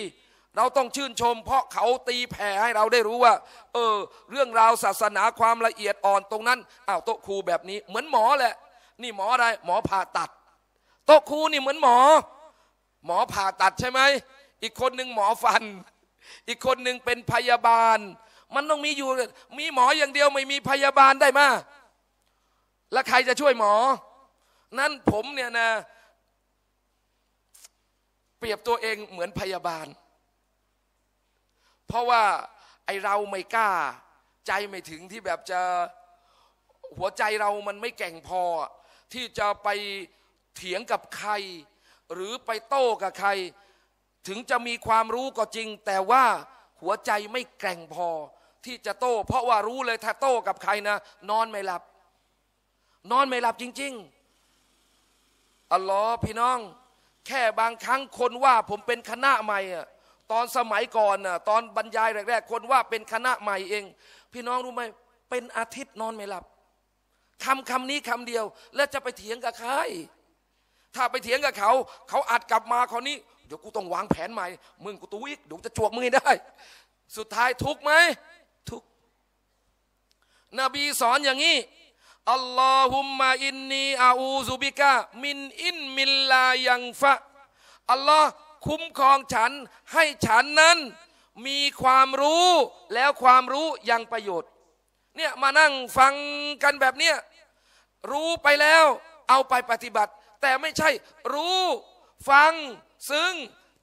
เราต้องชื่นชมเพราะเขาตีแผ่ให้เราได้รู้ว่า เออ เรื่องราวศาสนาความละเอียดอ่อนตรงนั้นอ้าวโต๊ะครูแบบนี้ เหมือนหมอแหละ นี่หมออะไร หมอผ่าตัดโต๊ะครูนี่เหมือนหมอ หมอผ่าตัดใช่ไหมอีกคนหนึ่งหมอฟัน อีกคนหนึ่งเป็นพยาบาล มันต้องมีอยู่ มีหมออย่างเดียวไม่มีพยาบาลได้มาแล้วใครจะช่วยหมอ นั่นผมเนี่ยนะ เปรียบตัวเองเหมือนพยาบาลเพราะว่าไอเราไม่กล้า ใจไม่ถึงที่แบบจะหัวใจเรามันไม่แก่งพอ ที่จะไปเถียงกับใคร หรือไปโต้กับใคร ถึงจะมีความรู้ก็จริง แต่ว่าหัวใจไม่แกร่งพอที่จะโต้ เพราะว่ารู้เลยถ้าโต้กับใครนะ นอนไม่หลับ นอนไม่หลับจริง ๆอ๋อพี่น้อง แค่บางครั้งคนว่าผมเป็นคณะใหม่อะตอนสมัยก่อนน่ะตอนบรรยายแรกๆ คนว่าเป็นคณะใหม่เอง พี่น้องรู้ไหมเป็นอาทิตย์นอนไม่หลับคำคำนี้คำเดียว แล้วจะไปเถียงกับใครถ้าไปเถียงกับเขา เขาอัดกลับมาคราวนี้ เดี๋ยวกูต้องวางแผนใหม่ มึงกูตุ้ยเดี๋ยวจะจวกมึงได้ สุดท้ายทุกไหม ทุกนบีสอนอย่างนี้อัลลอฮุมมาอินนีอาอูซุบิกะมินอินมิลลายังฟะอัลลอฮ์คุ้มครองฉันให้ฉันนั้น มีความรู้แล้วความรู้ ยังประโยชน์เนี่ยมานั่งฟังกันแบบเนี้ยรู้ไปแล้ว เอาไปปฏิบัติ แต่ไม่ใช่ รู้ฟังซึ่ง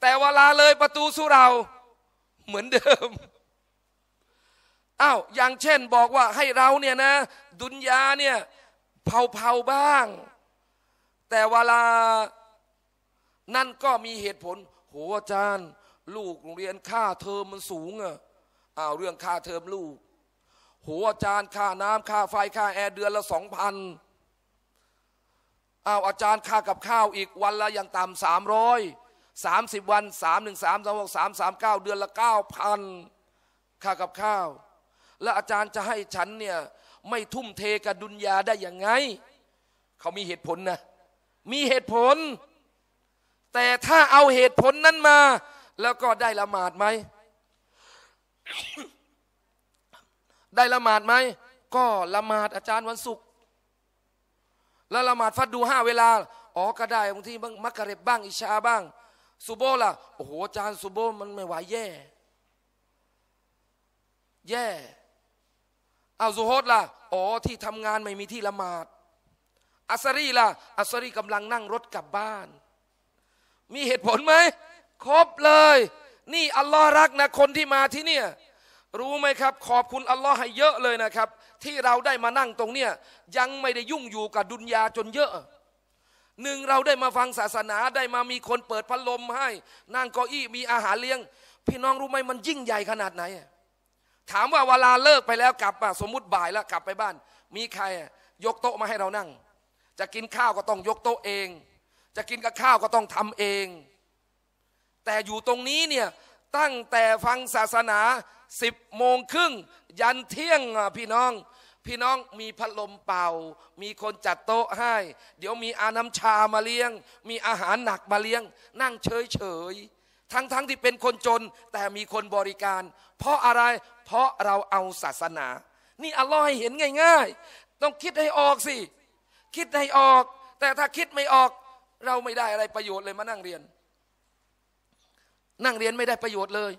แต่เวลาเลยประตูสู่เรา เหมือนเดิมอา้าวอย่างเช่นบอกว่าให้เราเนี่ยนะ ดุนยาเนี่ยเผาๆบ้าง แต่เวลานั่นก็มีเหตุผลโหอาจารย์ ลูกโรงเรียนค่าเทอมมันสูงอะอ้าวเรื่องค่าเทอมลูกโหอาจารย์ค่าน้ำค่าไฟค่าแอร์เดือนละสองพันอ้าวอาจารย์ค่ากับข้าวอีกวันละอย่างต่ำสามร้อย สามสิบวันสามหนึ่งสามสองหกสามสามเก้าเดือนละเก้าพันค่ากับข้าว และอาจารย์จะให้ฉันเนี่ย ไม่ทุ่มเทกับดุนยาได้อย่างไง เขามีเหตุผลนะ มีเหตุผลแต่ถ้าเอาเหตุผลนั้นมา แล้วก็ได้ละหมาดไหม ได้ละหมาดไหมก็ละหมาดอาจารย์วันศุกร์แล้วละหมาดฟัดดูห้าเวลา อ๋อก็ได้บางทีบางมักกะเร็บบ้าง อิชาบ้างซูโบล่ะโอ้โหอาจารย์ซูโบมันไม่ไหวแย่ แย่เอาซูโฮดล่ะอ๋อที่ทำงานไม่มีที่ละหมาดอัสรีล่ะอัสรีกำลังนั่งรถกลับบ้านมีเหตุผลไหม ครบเลย นี่อัลลอฮ์รักนะคนที่มาที่เนี่ยรู้ไหมครับ ขอบคุณอัลลอฮ์ให้เยอะเลยนะครับ ที่เราได้มานั่งตรงเนี้ยยังไม่ได้ยุ่งอยู่กับดุนยาจนเยอะ หนึ่งเราได้มาฟังศาสนาได้มามีคนเปิดพัดลมให้ นั่งเก้าอี้มีอาหารเลี้ยง พี่น้องรู้ไหมมันยิ่งใหญ่ขนาดไหน ถามว่าเวลาเลิกไปแล้วกลับมะสมมติบ่ายแล้วกลับไปบ้าน มีใคร ยกโต๊ะมาให้เรานั่ง จะกินข้าวก็ต้องยกโต๊ะเองจะกินกับข้าวก็ต้องทำเอง แต่อยู่ตรงนี้เนี่ย ตั้งแต่ฟังศาสนาสิบโมงครึ่งยันเที่ยงพี่น้อง พี่น้องมีพัดลมเป่า มีคนจัดโต๊ะให้ เดี๋ยวมีอาน้ำชามาเลี้ยง มีอาหารหนักมาเลี้ยง นั่งเฉยเฉยทั้งๆทที่เป็นคนจนแต่มีคนบริการ เพราะอะไรเพราะเราเอาศาสนา นี่อร่อยเห็นง่ายๆ ต้องคิดให้ออกสิ คิดให้ออก แต่ถ้าคิดไม่ออกเราไม่ได้อะไรประโยชน์เลยมานั่งเรียน นั่งเรียนไม่ได้ประโยชน์เลย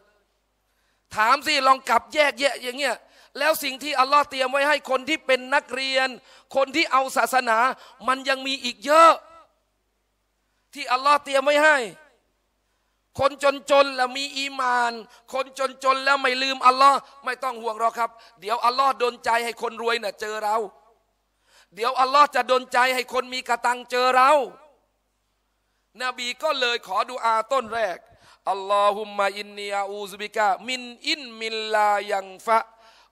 ถามสิลองกลับแยกแยะอย่างเงี้ยแล้วสิ่งที่อัลลอฮ์เตรียมไว้ให้คนที่เป็นนักเรียน คนที่เอาศาสนา มันยังมีอีกเยอะ ที่อัลลอฮ์เตรียมไว้ให้ คนจนๆแล้วมีอีมาน คนจนๆแล้วไม่ลืมอัลลอฮ์ไม่ต้องห่วงหรอกครับ เดี๋ยวอัลลอฮ์ดนใจให้คนรวยเนี่ยเจอเรา เดี๋ยวอัลลอฮ์จะดนใจให้คนมีกระตังเจอเรานบีก็เลยขอดูอาต้นแรก อัลลอฮุมมาอินนีอาอูซบิกามินอินมิลลายังฟะ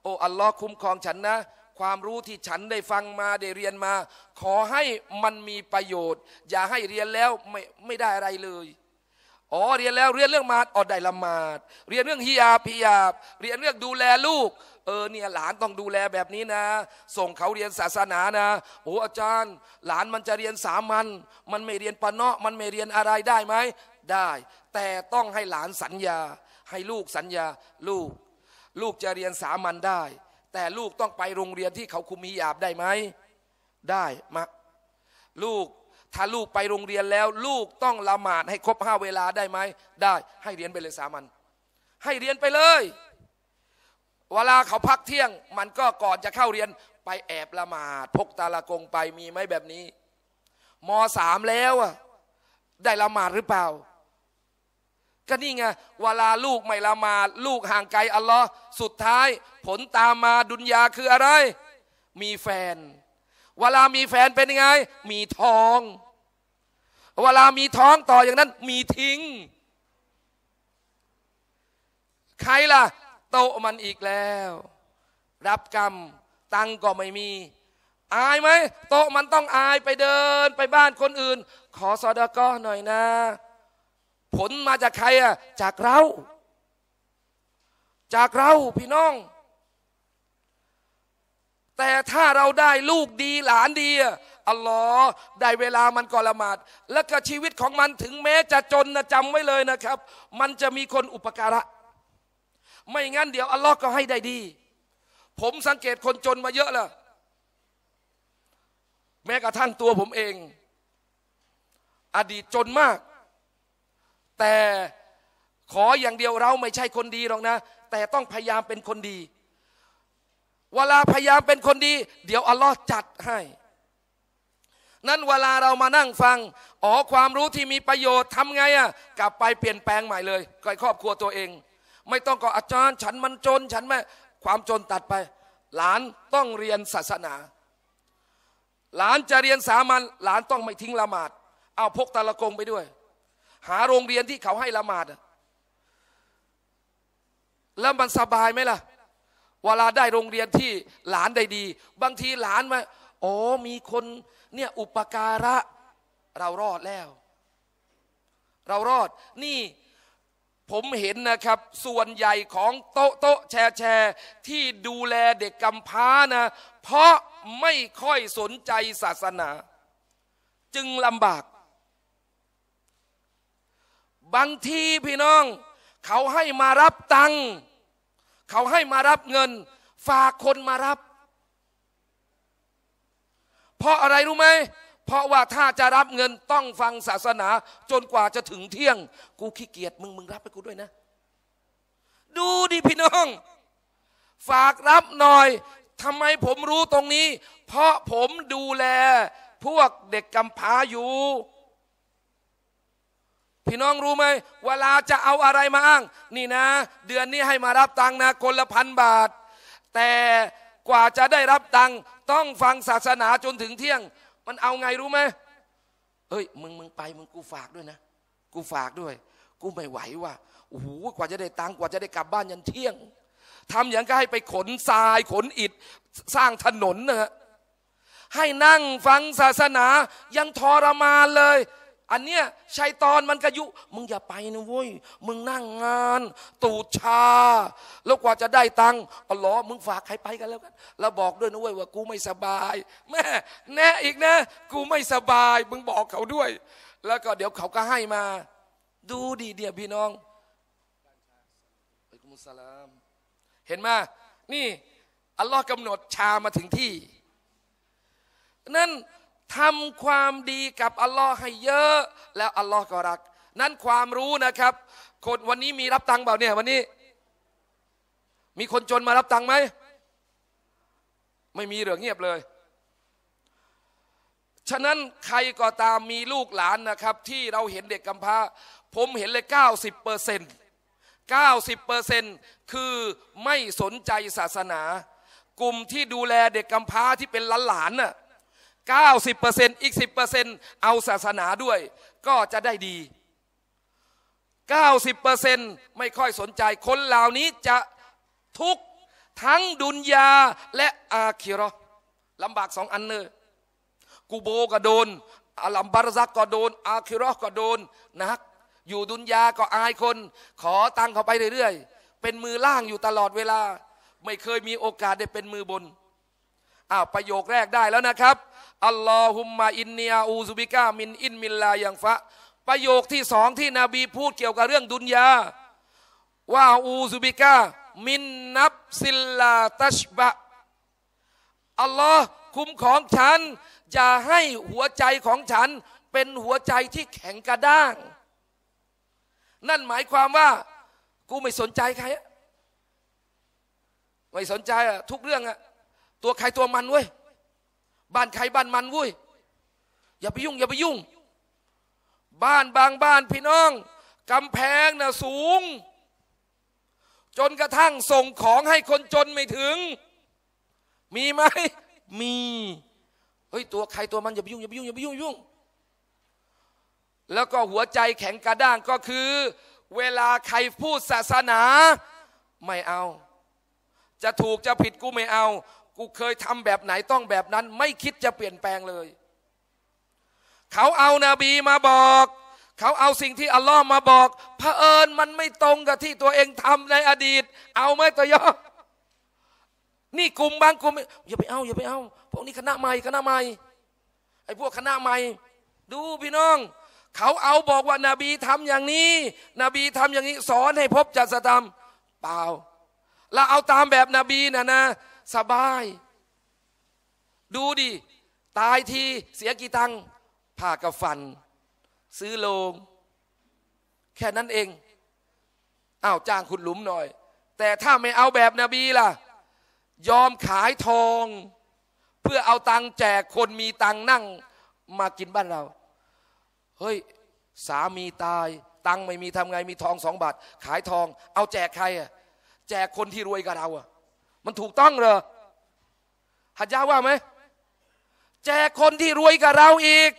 โอ้ อัลลอฮ์คุ้มครองฉันนะ ความรู้ที่ฉันได้ฟังมาได้เรียนมา ขอให้มันมีประโยชน์ อย่าให้เรียนแล้วไม่ไม่ได้อะไรเลย อ๋อเรียนแล้วเรียนเรื่องมาดอดได้ละมาด เรียนเรื่องฮิยาพิยาบ เรียนเรื่องดูแลลูกเออเนี่ยหลานต้องดูแลแบบนี้นะ ส่งเขาเรียนศาสนานะโอ้อาจารย์ หลานมันจะเรียนสามัญมันไม่เรียนปะเนาะมันไม่เรียนอะไรได้ไหมได้ แต่ต้องให้หลานสัญญา ให้ลูกสัญญา ลูก ลูกจะเรียนสามัญได้ แต่ลูกต้องไปโรงเรียนที่เขาคุมีหยาบได้ไหมได้มาลูกถ้าลูกไปโรงเรียนแล้ว ลูกต้องละหมาดให้ครบห้าเวลาได้ไหมได้ ให้เรียนไปเลย สามัญให้เรียนไปเลยเวลาเขาพักเที่ยง มันก็ก่อนจะเข้าเรียนไปแอบละหมาด พกตาละกงไปมีไหมแบบนี้มสามแล้วอะได้ละหมาดหรือเปล่า ก็นี่ไงเวลาลูกไม่ละหมาด ลูกห่างไกลอัลลอฮ์สุดท้าย ผลตามมาดุนยาคืออะไร มีแฟน เวลามีแฟนเป็นยังไง มีท้อง เวลามีท้องต่ออย่างนั้นมีทิ้ง ใครล่ะโตมันอีกแล้ว รับกรรม ตังก็ไม่มี อายไหมโตมันต้องอายไปเดิน ไปบ้านคนอื่น ขอซอดก็หน่อยนะ ผลมาจากใครอ่ะ จากเรา จากเราพี่น้อง แต่ถ้าเราได้ลูกดีหลานดีอัลลอฮ์ได้เวลามันก็ละหมาด แล้วก็ชีวิตของมันถึงแม้จะจนนะจำไว้เลยนะครับ มันจะมีคนอุปการะไม่งั้นเดี๋ยวอัลลอฮ์ก็ให้ได้ดี ผมสังเกตคนจนมาเยอะละแม้กระทั่งตัวผมเอง อดีตจนมาก แต่ขออย่างเดียวเราไม่ใช่คนดีหรอกนะ แต่ต้องพยายามเป็นคนดี เวลาพยายามเป็นคนดีเดี๋ยวอัลลอฮ์จัดให้ นั้นเวลาเรามานั่งฟังอ๋อความรู้ที่มีประโยชน์ทำไงอะ่ะกลับไปเปลี่ยนแปลงใหม่เลยกับครอบครัวตัวเองไม่ต้องก็อาจารย์ ฉันมันจนฉันไม่ ความจนตัดไป หลานต้องเรียนศาสนา หลานจะเรียนสามัญหลานต้องไม่ทิ้งละหมาดเอาพกตะละกงไปด้วย หาโรงเรียนที่เขาให้ละหมาดแล้วมันสบายไหมล่ะ เวลาได้โรงเรียนที่หลานได้ดี บางทีหลานมาอ๋อมีคน เนี่ย อุปการะ เรารอดแล้ว เรารอดนี่ผมเห็นนะครับส่วนใหญ่ของโต๊ะ โต๊ะแชร์แชร์ที่ดูแลเด็กกำพร้านะ เพราะไม่ค่อยสนใจศาสนา จึงลำบาก บางทีพี่น้อง เขาให้มารับตัง เขาให้มารับเงิน ฝากคนมารับ เพราะอะไรรู้ไหมเพราะว่าถ้าจะรับเงินต้องฟังศาสนา จนกว่าจะถึงเที่ยง กูขี้เกียจมึงมึงรับไปกูด้วยนะ ดูดิพี่น้อง ฝากรับหน่อยทำไมผมรู้ตรงนี้ เพราะผมดูแล พวกเด็กกำพร้าอยู่ พี่น้องรู้ไหมเวลาจะเอาอะไรมาอ้าง นี่นะ เดือนนี้ให้มารับตังนะคนละพันบาท แต่กว่าจะได้รับตังต้องฟังศาสนาจนถึงเที่ยงมันเอาไงรู้ไหมเอ้ย มึง มึง ไป มึง กูฝากด้วย นะ กูฝากด้วย กูไม่ไหว ว่ะโอ้โหกว่าจะได้ตังกว่าจะได้กลับบ้าน ยัน เที่ยง ทำอย่างก็ให้ไปขนทรายขนอิฐ สร้างถนนนะให้นั่งฟังศาสนา ยังทรมานเลยอันเนี้ยชัยตอนมันกระยุ มึงอย่าไปนะเว้ย มึงนั่งงาน ตูดชาแล้วกว่าจะได้ตังค์อ๋อหรอมึงฝากใครไปกันแล้วกัน แล้วบอกด้วยนะเว้ยว่ากูไม่สบาย แม่แน่อีกนะกูไม่สบาย มึงบอกเขาด้วย แล้วก็เดี๋ยวเขาก็ให้มา ดูดีเดียพี่น้องกุมสลามเห็นไหมนี่อัลลอฮ์กำหนดชามาถึงที่นั่นทำความดีกับอัลลอฮ์ให้เยอะ แล้วอัลลอฮ์ก็รัก นั้นความรู้นะครับ คนวันนี้มีรับตังค์เปล่าเนี่ย วันนี้ มีคนจนมารับตังค์ไหม ไม่มีเหลือเงียบเลย ฉะนั้นใครก็ตามมีลูกหลานนะครับ ที่เราเห็นเด็กกำพร้า ผมเห็นเลย 90เปอร์เซนต์90เปอร์เซนต์คือไม่สนใจศาสนา กลุ่มที่ดูแลเด็กกำพร้าที่เป็นหลานๆน่ะ90%อีก 10%เอาศาสนาด้วยก็จะได้ดี 90%ไม่ค่อยสนใจ คนเหล่านี้จะทุกข์ทั้งดุนยาและอาคิรอลำบากสองอันเนอกูโบก็โดน อัลัมบารซักก็โดน อาคิรอก็โดนนักอยู่ดุนยาก็อายคน ขอตังเข้าไปเรื่อยๆ เป็นมือล่างอยู่ตลอดเวลา ไม่เคยมีโอกาสได้เป็นมือบน อ้าวประโยคแรกได้แล้วนะครับอัลลอฮุมมา อินเนียอูซุบิกามินอินมิลลายังฟะประโยคที่สองที่นบีพูดเกี่ยวกับเรื่องดุนยาว่าอูซุบิกามิน นับซิลลา ตัชบะ อัลลอฮ์คุ้มของฉันอย่าให้หัวใจของฉัน เป็นหัวใจที่แข็งกระด้าง นั่นหมายความว่า กูไม่สนใจใครไม่สนใจอะทุกเรื่องอะตัวใครตัวมันเว้ยบ้านใครบ้านมันวุ้ยอย่าไปยุ่งอย่าไปยุ่ง บ้านบางบ้านพี่น้อง กำแพงนะ่ะสูง จนกระทั่งส่งของให้คนจนไม่ถึง มีไหมมีเฮ้ยตัวใครตัวมัน อย่าไปยุ่งอย่าไปยุ่งอย่าไปยุ่งยุ่งแล้วก็หัวใจแข็งกระด้างก็คือ เวลาใครพูดศาสนา ไม่เอา จะถูกจะผิดกูไม่เอากูเคยทำแบบไหนต้องแบบนั้น ไม่คิดจะเปลี่ยนแปลงเลย เขาเอานาบีมาบอก เขาเอาสิ่งที่อัลลอฮ์มาบอกพระเอิญมันไม่ตรงกับที่ตัวเองทำในอดีต เอาไหมตัวยอนี่กลุ่มบางกลุ่มอย่าไปเอาอย่าไปเอาพวกนี้คณะใหม่คณะใหม่ไอ้พวกคณะใหม่ ดูพี่น้อง เขาเอาบอกว่านาบีทำอย่างนี้นบีทำอย่างนี้สอนให้พบจัดสธรรมเปล่าเราเอาตามแบบนบีนะนะสบาย ดูดิ ตายทีเสียกี่ตังผ่ากับฟัน ซื้อโลงแค่นั้นเอง เอ้าวจ้างขุดหลุมหน่อย แต่ถ้าไม่เอาแบบนบีล่ะ ยอมขายทอง เพื่อเอาตังแจกคนมีตังนั่งมากินบ้านเรา เฮ้ย สามีตาย ตังไม่มีทำไงมีทองสองบาทขายทอง เอาแจกใครอะแจกคนที่รวยกับเราอะมันถูกต้องเหรอหัดยาว่าไหมแจกคนที่รวยกับเราอีก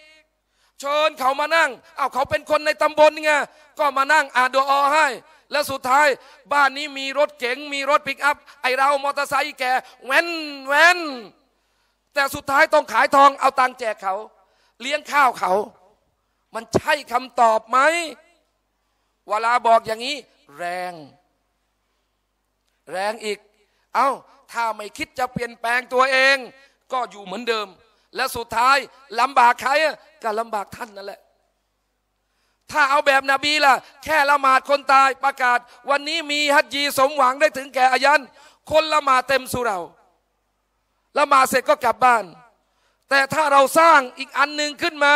เชิญเขามานั่ง เอาเขาเป็นคนในตำบลไง ก็มานั่งอ่านดูออให้ และสุดท้าย บ้านนี้มีรถเก๋ง มีรถปิกอัพ ไอเรามอเตอร์ไซค์แก แว้นแว้นแต่สุดท้ายต้องขายทองเอาตังแจกเขา เลี้ยงข้าวเขา มันใช่คำตอบไหม เวลาบอกอย่างนี้แรง แรงอีกเอา้าถ้าไม่คิดจะเปลี่ยนแปลงตัวเอง ก็อยู่เหมือนเดิม และสุดท้ายลำบากใคร ก็ลำบากท่านนั่นแหละ ถ้าเอาแบบนบีล่ะ แค่ละหมาดคนตายประกาศ วันนี้มีฮัจญีสมหวังได้ถึงแก่อายัน คนละหมาดเต็มสุเราละหมาดเสร็จก็กลับบ้าน แต่ถ้าเราสร้างอีกอันหนึ่งขึ้นมา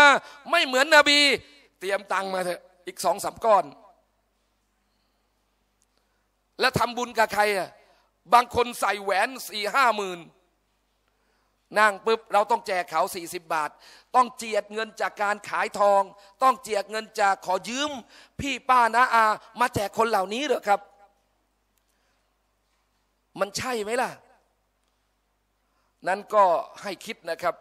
ไม่เหมือนนบี เตรียมตังมาเถอะอีกสองสามก้อนและทำบุญกับใครอ่ะบางคนใส่แหวนสี่ห้าหมื่นนั่งปุ๊บเราต้องแจกเขาสี่สิบบาท ต้องเจียดเงินจากการขายทอง ต้องเจียดเงินจากขอยืมพี่ป้านะอามาแจกคนเหล่านี้เหรอครับ มันใช่ไหมล่ะ นั้นก็ให้คิดนะครับ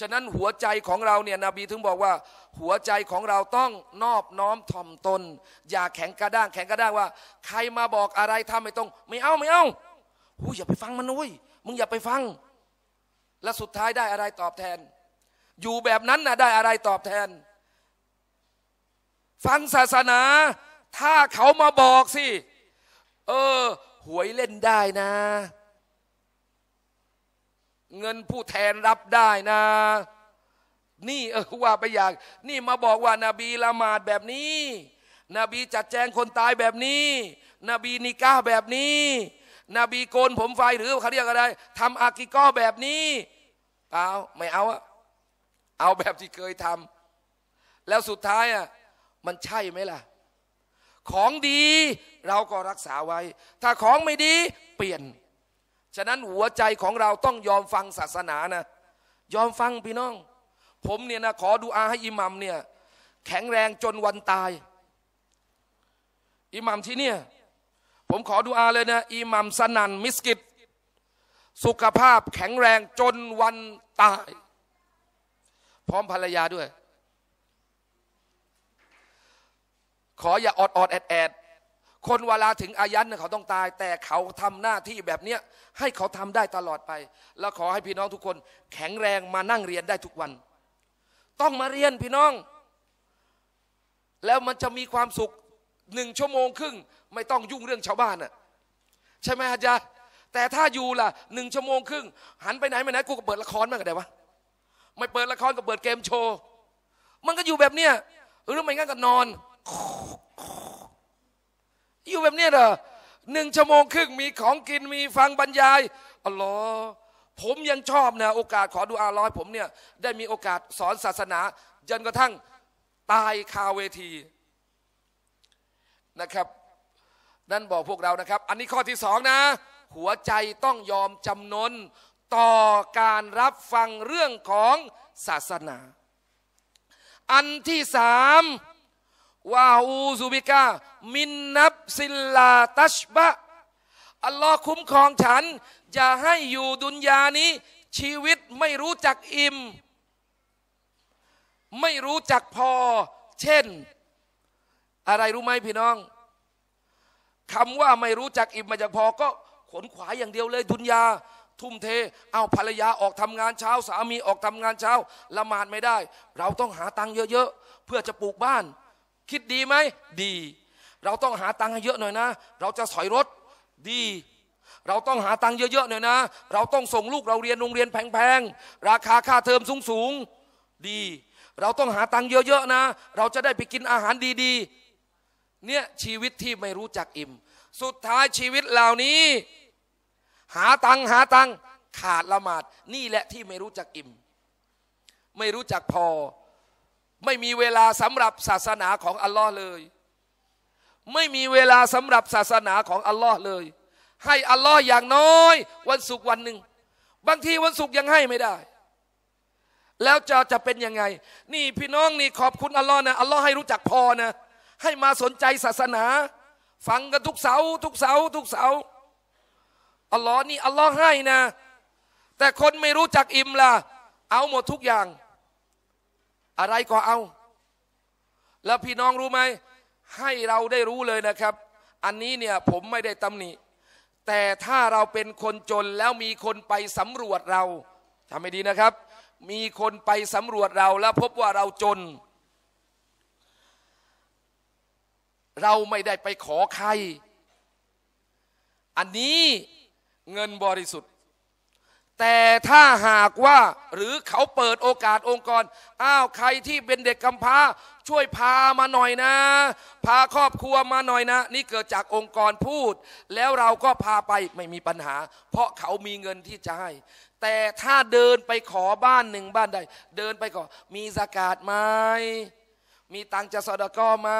ฉะนั้นหัวใจของเราเนี่ยนบีถึงบอกว่า หัวใจของเราต้องนอบน้อมถ่อมตน อย่าแข็งกระด้าง แข็งกระด้างว่า ใครมาบอกอะไรทำไม่ต้องไม่เอาไม่เอาอู้อย่าไปฟังมันนุ้ยมึงอย่าไปฟัง และสุดท้ายได้อะไรตอบแทน อยู่แบบนั้นนะได้อะไรตอบแทน ฟังศาสนา ถ้าเขามาบอกสิ เออหวยเล่นได้นะ เงินผู้แทนรับได้นะ นี่ เออว่าไปอยากนี่มาบอกว่านาบีละหมาดแบบนี้นบีจัดแจงคนตายแบบนี้นบีนิก้าแบบนี้นบีโกนผมไฟหรือเขาเรียกอะไรทำอากิก้แบบนี้เปล่าไม่เอาอะเอาแบบที่เคยทำแล้วสุดท้ายอะมันใช่ไหมล่ะ ของดี เราก็รักษาไว้ ถ้าของไม่ดี เปลี่ยน ฉะนั้นหัวใจของเราต้องยอมฟังศาสนานะ ยอมฟังพี่น้อง ผมเนี่ยนะ ขอดูอาให้อิหมัมเนี่ย แข็งแรงจนวันตาย อิหมัมที่เนี่ยผมขอดูอาเลยนะอิหมัมสนันมิสกิดสุขภาพแข็งแรงจนวันตาย พร้อมภรรยาด้วย ขออย่าอดอดแอดแอดคนเวลาถึงอายันเเขาต้องตายแต่เขาทำหน้าที่แบบเนี้ยให้เขาทำได้ตลอดไป แล้วขอให้พี่น้องทุกคน แข็งแรงมานั่งเรียนได้ทุกวัน ต้องมาเรียนพี่น้อง แล้วมันจะมีความสุขหนึ่งชั่วโมงครึ่งไม่ต้องยุ่งเรื่องชาวบ้านน่ะใช่ไหมฮะจ๊ะแต่ถ้าอยู่ล่ะหนึ่งชั่วโมงครึ่ง หันไปไหนไปไหนกูก็เปิดละครมากก็ได้วะไม่เปิดละครก็เปิดเกมโชว์มันก็อยู่แบบเนี้ยหรือไม่งั้นก็นอนอยู่แบบเนี้ยเหรอหนึ่งชั่วโมงครึ่งมีของกินมีฟังบรรยายอ๋ลอผมยังชอบนะ โอกาสขอดูอาร้อย ผมเนี่ย ได้มีโอกาสสอนศาสนาจนกระทั่งตายคาเวทีนะครับ นั่นบอกพวกเรานะครับ อันนี้ข้อที่สองนะ หัวใจต้องยอมจำนนต่อการรับฟังเรื่องของศาสนา อันที่สามวาอูซูบิกา มินนับซิลลาตัชบะอัลลอฮ์คุ้มครองฉันอย่าให้อยู่ดุนยานี้ชีวิตไม่รู้จักอิ่มไม่รู้จักพอเช่นอะไรรู้ไหมพี่น้อง คำว่าไม่รู้จักอิ่มมาจากพอก็ขนขวายอย่างเดียวเลย ดุนยาทุ่มเทเอาภรรยาออกทำงานเช้า สามีออกทำงานเช้าละหมาดไม่ได้ เราต้องหาตังค์เยอะๆเพื่อจะปลูกบ้าน คิดดีไหมดี เราต้องหาตังค์ให้เยอะหน่อยนะ เราจะสอยรถดี เราต้องหาตังค์เยอะๆหน่อยนะเราต้องส่งลูกเราเรียนโรงเรียนแพงๆราคาค่าเทอมสูงๆดี เราต้องหาตังค์เยอะๆนะ เราจะได้ไปกินอาหารดีๆเนี่ยชีวิตที่ไม่รู้จักอิ่ม สุดท้ายชีวิตเหล่านี้ หาตังหาตังขาดละหมาดนี่แหละที่ไม่รู้จักอิ่ม ไม่รู้จักพอ ไม่มีเวลาสำหรับศาสนาของอัลลอฮ์เลย ไม่มีเวลาสำหรับศาสนาของอัลลอฮ์เลย ให้อัลลอฮ์อย่างน้อยวันศุกร์วันหนึ่งบางทีวันศุกร์ยังให้ไม่ได้ แล้วจะจะเป็นยังไง นี่พี่น้องนี่ขอบคุณอัลลอฮ์นะอัลลอฮ์ให้รู้จักพอนะให้มาสนใจศาสนา ฟังกันทุกเสา ทุกเสา ทุกเสาอัลลอฮ์นี่อัลลอฮ์ให้นะ แต่คนไม่รู้จักอิมล่ะเอาหมดทุกอย่าง อะไรก็เอา แล้วพี่น้องรู้ไหมให้เราได้รู้เลยนะครับ อันนี้เนี่ยผมไม่ได้ตำหนิ แต่ถ้าเราเป็นคนจนแล้วมีคนไปสำรวจเราทำให้ดีนะครับ มีคนไปสำรวจเราแล้วพบว่าเราจนเราไม่ได้ไปขอใคร อันนี้เงินบริสุทธิ์ แต่ถ้าหากว่า หรือเขาเปิดโอกาสองค์กร อ้าวใครที่เป็นเด็กกำพร้าช่วยพามาหน่อยนะ พาครอบครัวมาหน่อยนะ นี่เกิดจากองค์กรพูด แล้วเราก็พาไปไม่มีปัญหา เพราะเขามีเงินที่จะให้ แต่ถ้าเดินไปขอบ้านหนึ่งบ้านใดเดินไป่อมีสากาศไหมมีตังจะสอดกอไหม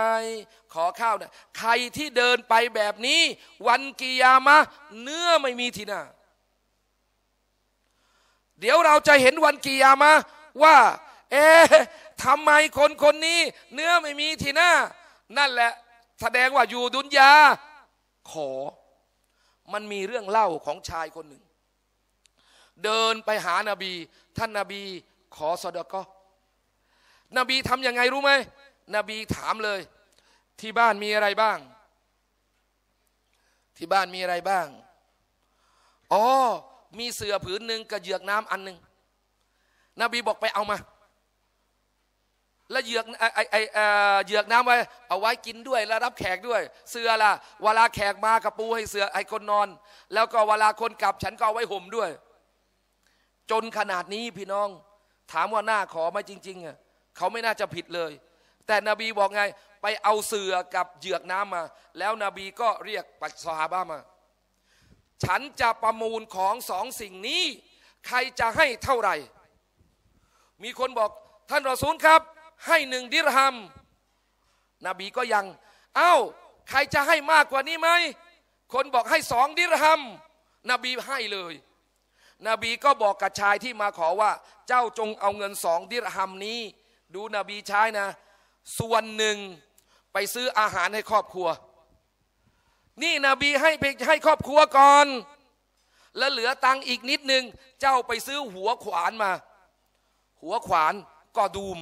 ขอข้าวนะใครที่เดินไปแบบนี้ วันกิยามะเนื้อไม่มีทีหน่าเดี๋ยวเราจะเห็นวันกิยามะว่า เอ๊ะทำไมคนคนนี้ เนื้อไม่มีทีหน่านั่นแหละแสดงว่าอยู่ดุนยาขอ มันมีเรื่องเล่าของชายคนหนึ่งเดินไปหานาบี ท่านนาบี ขอสอดกอนบีทำยังไงรู้ไหมนบีถามเลย ที่บ้านมีอะไรบ้าง ที่บ้านมีอะไรบ้างอ๋อมีเสือผืนหนึ่งกระเหยือกน้ำอันหนึ่งนบีบอกไปเอามา แล้วเหยือกไอไอเหยือกน้ำไว้เอาไว้กินด้วยแล้วรับแขกด้วย เสื้อล่ะเวลาแขกมากระปูให้เสื้อไอคนนอน แล้วก็เวลาคนกลับฉันก็เอาไว้ห่มด้วย จนขนาดนี้พี่น้อง ถามว่าหน้าขอไหมจริงๆอ่ะเขาไม่น่าจะผิดเลยแต่นบีบอกไงไปเอาเสือกับเหยือกน้ำมา แล้วนบีก็เรียกปัจสาบ้ามา ฉันจะประมูลของสองสิ่งนี้ ใครจะให้เท่าไหร่ มีคนบอกท่านรอซูลครับ ให้หนึ่งดิรฮัมนบีก็ยังเอา้าใครจะให้มากกว่านี้ไหมคนบอกให้สองดิรฮัมนบีให้เลยนบีก็บอกกับชายที่มาขอว่า เจ้าจงเอาเงินสองดิรฮัมนี้ ดูนบีใช้นะส่วนหนึ่งไปซื้ออาหารให้ครอบครัว นี่นบีให้ไปให้ครอบครัวก่อน แล้วเหลือตังอีกนิดหนึ่ง เจ้าไปซื้อหัวขวานมา หัวขวานก็ดูม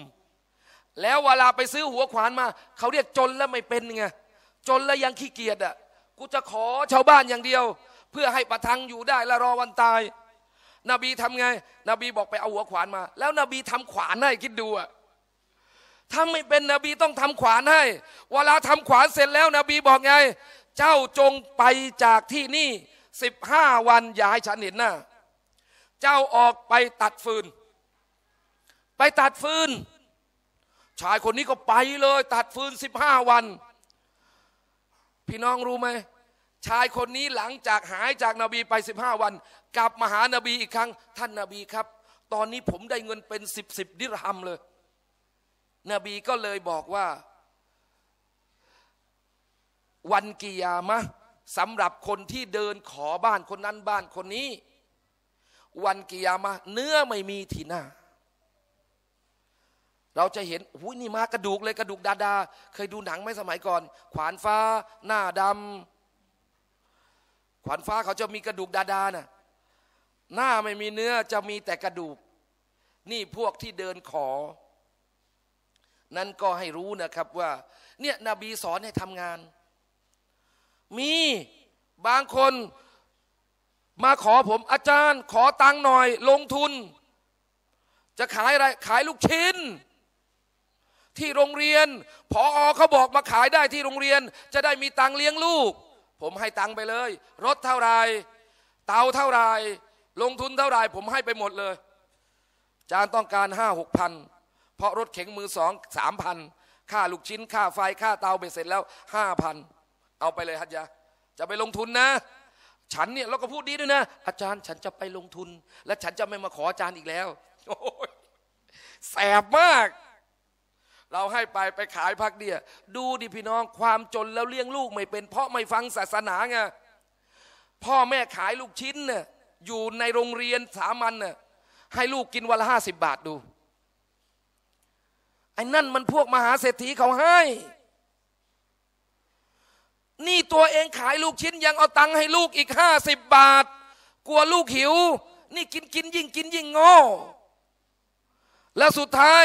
แล้วเวลาไปซื้อหัวขวานมา เขาเรียกจนแล้วไม่เป็นไง จนแล้วยังขี้เกียจอ่ะ กูจะขอชาวบ้านอย่างเดียว เพื่อให้ประทังอยู่ได้และรอวันตาย นบีทำไง นบีบอกไปเอาหัวขวานมา แล้วนบีทำขวานให้คิดดูอ่ะถ้าไม่เป็นนบีต้องทำขวานให้ เวลาทำขวานเสร็จแล้ว นบีบอกไง เจ้าจงไปจากที่นี่สิบห้าวันอย่าให้ฉันเห็นหน้าเจ้าออกไปตัดฟืน ไปตัดฟืนชายคนนี้ก็ไปเลย ตัดฟืนสิบห้าวัน พี่น้องรู้ไหมชายคนนี้หลังจากหายจากนาบีไปสิบห้าวัน กลับมาหานาบีอีกครั้ง ท่านนาบีครับตอนนี้ผมได้เงินเป็นสิบสิบดิรฮัมเลยนบีก็เลยบอกว่า วันกิยามะสำหรับคนที่เดินขอบ้านคนนั้น บ้านคนนี้ วันกิยามะเนื้อไม่มีที่หน้า เราจะเห็นหุ้ยนี่มากระดูกเลยกระดูกดาดา เคยดูหนังไหมสมัยก่อน ขวานฟ้าหน้าดำขวานฟ้าเขาจะมีกระดูกดาดานะ่ะหน้าไม่มีเนื้อจะมีแต่กระดูก นี่พวกที่เดินขอนั้นก็ให้รู้นะครับว่าเนี่ยนบีสอนให้ทำงาน มีบางคนมาขอผมอาจารย์ ขอตังค์หน่อย ลงทุน จะขายอะไรขายลูกชิ้น ที่โรงเรียนพออเขาบอกมาขายได้ที่โรงเรียน จะได้มีตังค์เลี้ยงลูก ผมให้ตังค์ไปเลย รถเท่าไรเตาเท่าไรลงทุนเท่าไรผมให้ไปหมดเลย อาจารย์ต้องการห้าหกพันเพราะรถเข็งมือสองสามพัน ค่าลูกชิ้น ค่าไฟค่าเตา็ปเสร็จแล้วห้าพัน เอาไปเลยฮัจยะจะไปลงทุนนะ ฉันเนี่ยเราก็พูดดีด้วยนะ อาจารย์ฉันจะไปลงทุน และฉันจะไม่มาขออาจารย์อีกแล้วอแสบมาก เราให้ไปไปขายพักเดียดูดิพี่น้องความจนแล้วเลี้ยงลูกไม่เป็นเพราะไม่ฟังศาสนาไง พ่อแม่ขายลูกชิ้นน่ะอยู่ในโรงเรียนสามัญน่ะให้ลูกกินวันละห้าสิบบาทดูไอ้นั่นมันพวกมหาเศรษฐีเขาให้ นี่ตัวเองขายลูกชิ้น ยังเอาตังค์ให้ลูกอีกห้าสิบบาท กลัวลูกหิว นี่กินกินยิ่งกินยิ่งงอแล้วสุดท้าย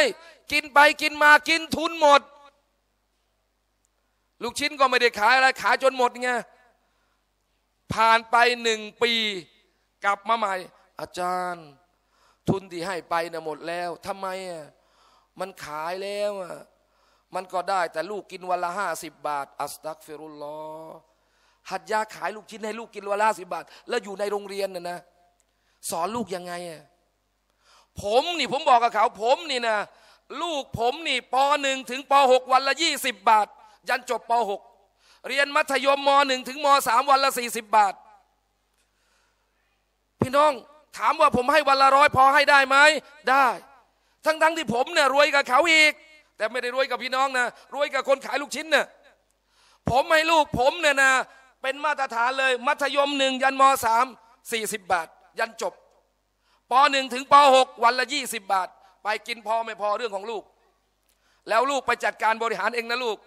กินไปกินมากินทุนหมด ลูกชิ้นก็ไม่ได้ขายอะไรขายจนหมดไงผ่านไปหนึ่งปี กลับมาใหม่ อาจารย์ ทุนที่ให้ไปนะ่ะหมดแล้วทำไมอ่ะมันขายแล้วมันก็ได้แต่ลูกกินวันละห้าสิบบาท อัสตักฟิรุลลอหัดยาขายลูกชิ้นให้ลูกกินวันละสิบบาท แล้วอยู่ในโรงเรียนน่ะนะ สอนลูกยังไงอ่ะผมนี่ผมบอกกับเขา ผมนี่นะลูกผมนี่ปหนึ่งถึงปหกวันละยี่สิบบาทยันจบปหกเรียนมัธยมมหนึ่งถึงมสามวันละสี่สิบบาท พี่น้องถามว่าผมให้วันละร้อยพอให้ได้ไหมได้ทั้งๆทที่ผมเนี่ยรวยกับเขาอีก แต่ไม่ได้รวยกับพี่น้องนะรวยกับคนขายลูกชิ้นเนี่ยผมให้ลูกผมเนี่ยนะเป็นมาตรฐานเลย มัธยมหนึ่งยันมสามสี่สิบบาท ยันจบปหนึ่งถึงปหกวันละยี่สิบบาท ไปกินพอไม่พอเรื่องของลูก แล้วลูกไปจัดการบริหารเองนะลูก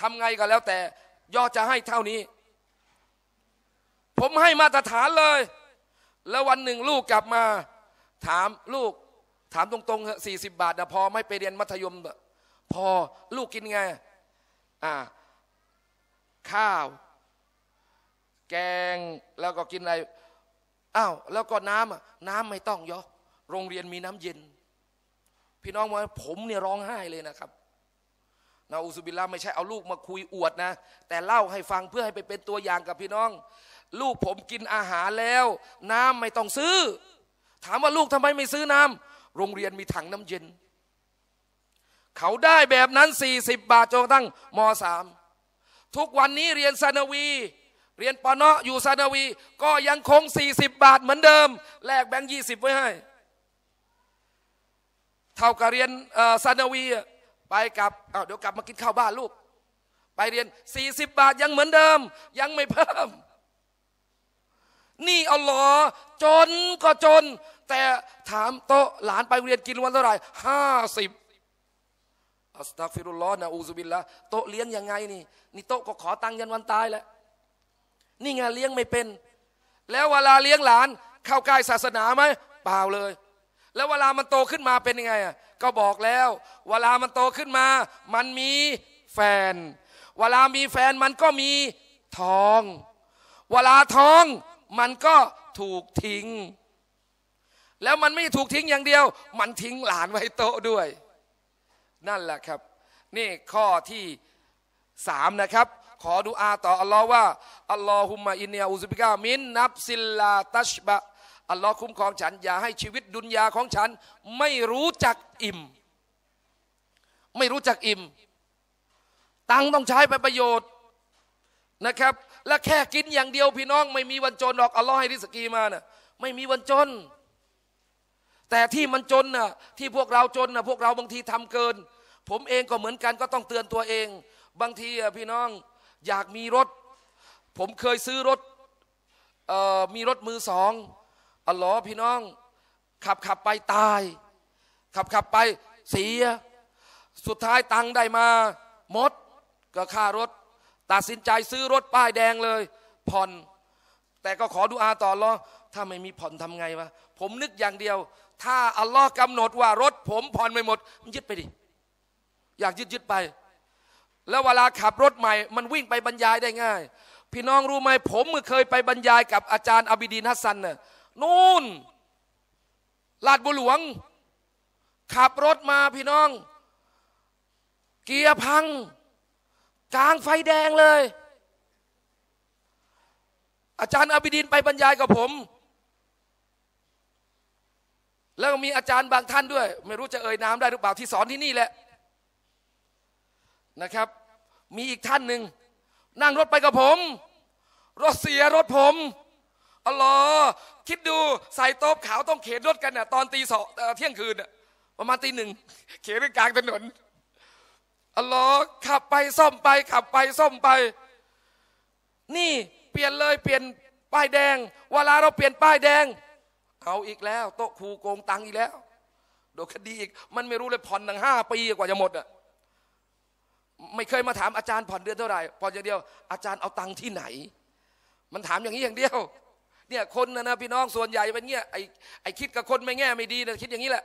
ทำไงก็แล้วแต่ย่อจะให้เท่านี้ ผมให้มาตรฐานเลย แล้ววันหนึ่งลูกกลับมาถามลูกถามตรงๆเหอะสี่สิบบาทนะพอไม่ไปเรียนมัธยมพอลูกกินไงอ่าข้าว แกงแล้วก็กินอะไร อ้าวแล้วก็น้ำน้ำไม่ต้องยอโรงเรียนมีน้ำเย็นพี่น้องว่าผมเนี่ยร้องไห้เลยนะครับนาอุสุบิลาไม่ใช่เอาลูกมาคุยอวดนะ แต่เล่าให้ฟังเพื่อให้ไปเป็นตัวอย่างกับพี่น้อง ลูกผมกินอาหารแล้ว น้ำไม่ต้องซื้อ ถามว่าลูกทำไมไม่ซื้อน้ำโรงเรียนมีถังน้ำเย็นเขาได้แบบนั้น40บาทจนตั้งม3ทุกวันนี้เรียนซานวี เรียนปนออยู่ซานวี ก็ยังคง40บาทเหมือนเดิมแลกแบงค์ยี่สิบไว้ให้เท่ากับเรียนซานาวีไปกลับเเดี๋ยวกลับมากินข้าวบ้านลูก ไปเรียน40 บาทยังเหมือนเดิม ยังไม่เพิ่ม นี่อัลลอฮ์จนก็จนแต่ถามโต๊ะหลานไปเรียนกินวันเท่าไหร่ห้าสิบอัสตักฟิรุลลอฮ์นะอูซุบิลละโต๊ะเลี้ยงยังไงนี่นี่โต๊ะก็ขอตังค์ยันวันตายแล้ว นี่งานเลี้ยงไม่เป็น แล้วเวลาเลี้ยงหลานเข้าใกล้ศาสนาไหมเปล่าเลย แล้วเวลามันโตขึ้นมาเป็นยังไงอ่ะก็บอกแล้ว เวลามันโตขึ้นมา มันมีแฟนเวลามีแฟนมันก็มีท้อง เวลาท้องมันก็ถูกทิ้งแล้วมันไม่ถูกทิ้งอย่างเดียว มันทิ้งหลานไว้โต๊ะด้วย นั่นแหละครับ นี่ข้อที่สามนะครับ ขอดูอาต่ออัลลอฮ์ว่า อัลลอฮุมะอินเนียอุซบิกามินนับซิลลาตัชบะอัลลอฮ์คุ้มครองฉันอย่าให้ชีวิตดุนยาของฉัน ไม่รู้จักอิ่ม ไม่รู้จักอิ่ม ตังต้องใช้ไปประโยชน์นะครับ และแค่กินอย่างเดียวพี่น้องไม่มีวันจนหรอกอัลลอฮ์ให้ริสกีมานะ่ะไม่มีวันจนแต่ที่มันจนน่ะที่พวกเราจนน่ะพวกเราบางทีทำเกิน ผมเองก็เหมือนกันก็ต้องเตือนตัวเอง บางทีพี่น้องอยากมีรถ ผมเคยซื้อรถมีรถมือสองอ๋อพี่น้อง ขับขับไปตาย ขับขับไปเสีย สุดท้ายตังได้มาหมดก็ค่ารถ ตัดสินใจซื้อรถป้ายแดงเลย ผ่อน แต่ก็ขอดูอาต่อรอถ้าไม่มีผ่อนทำไงวะผมนึกอย่างเดียวถ้าอัลลอฮ์กำหนดว่า รถผมผ่อนไม่หมดมันยึดไปดิอยากยึดยึดไป แล้วเวลาขับรถใหม่ มันวิ่งไปบรรยายได้ง่าย พี่น้องรู้ไหมผมเมื่อเคยไปบรรยายกับอาจารย์อบิดีนฮัสซันน่ะนู่นลาดบุหลวง ขับรถมาพี่น้อง เกียร์พัง กลางไฟแดงเลย อาจารย์อบิดีนไปบรรยายกับผมแล้วมีอาจารย์บางท่านด้วย ไม่รู้จะเอ่ยนาำได้หรือเปล่าที่สอนที่นี่แหละนะครับ มีอีกท่านหนึ่งนั่งรถไปกับผม รถเสียรถผมอ๋อคิดดูใส่โต๊ะขาวต้องเข็นรถกันน่ะตอนตีสองเที่ยงคืนประมาณตีหนึ่งเข็นไปกลางถนนอ๋อขับไปซ่อมไป ขับไปซ่อมไป นี่ เปลี่ยนเลยเปลี่ยนป้ายแดง เวลาเราเปลี่ยนป้ายแดงเอาอีกแล้วโต๊ะครูโกงตังอีกแล้วโดนคดีอีกมันไม่รู้เลยผ่อนตั้งห้าปีกว่าจะหมดอ่ะไม่เคยมาถามอาจารย์ผ่อนเดือนเท่าไหร่ผ่อนอย่างเดียวอาจารย์เอาตังที่ไหน มันถามอย่างนี้อย่างเดียวเนี่ยคนนะนะพี่น้องส่วนใหญ่เป็นเงี้ยไอ้ไอ้คิดกับคนไม่แง่ไม่ดีนะคิดอย่างนี้แหละ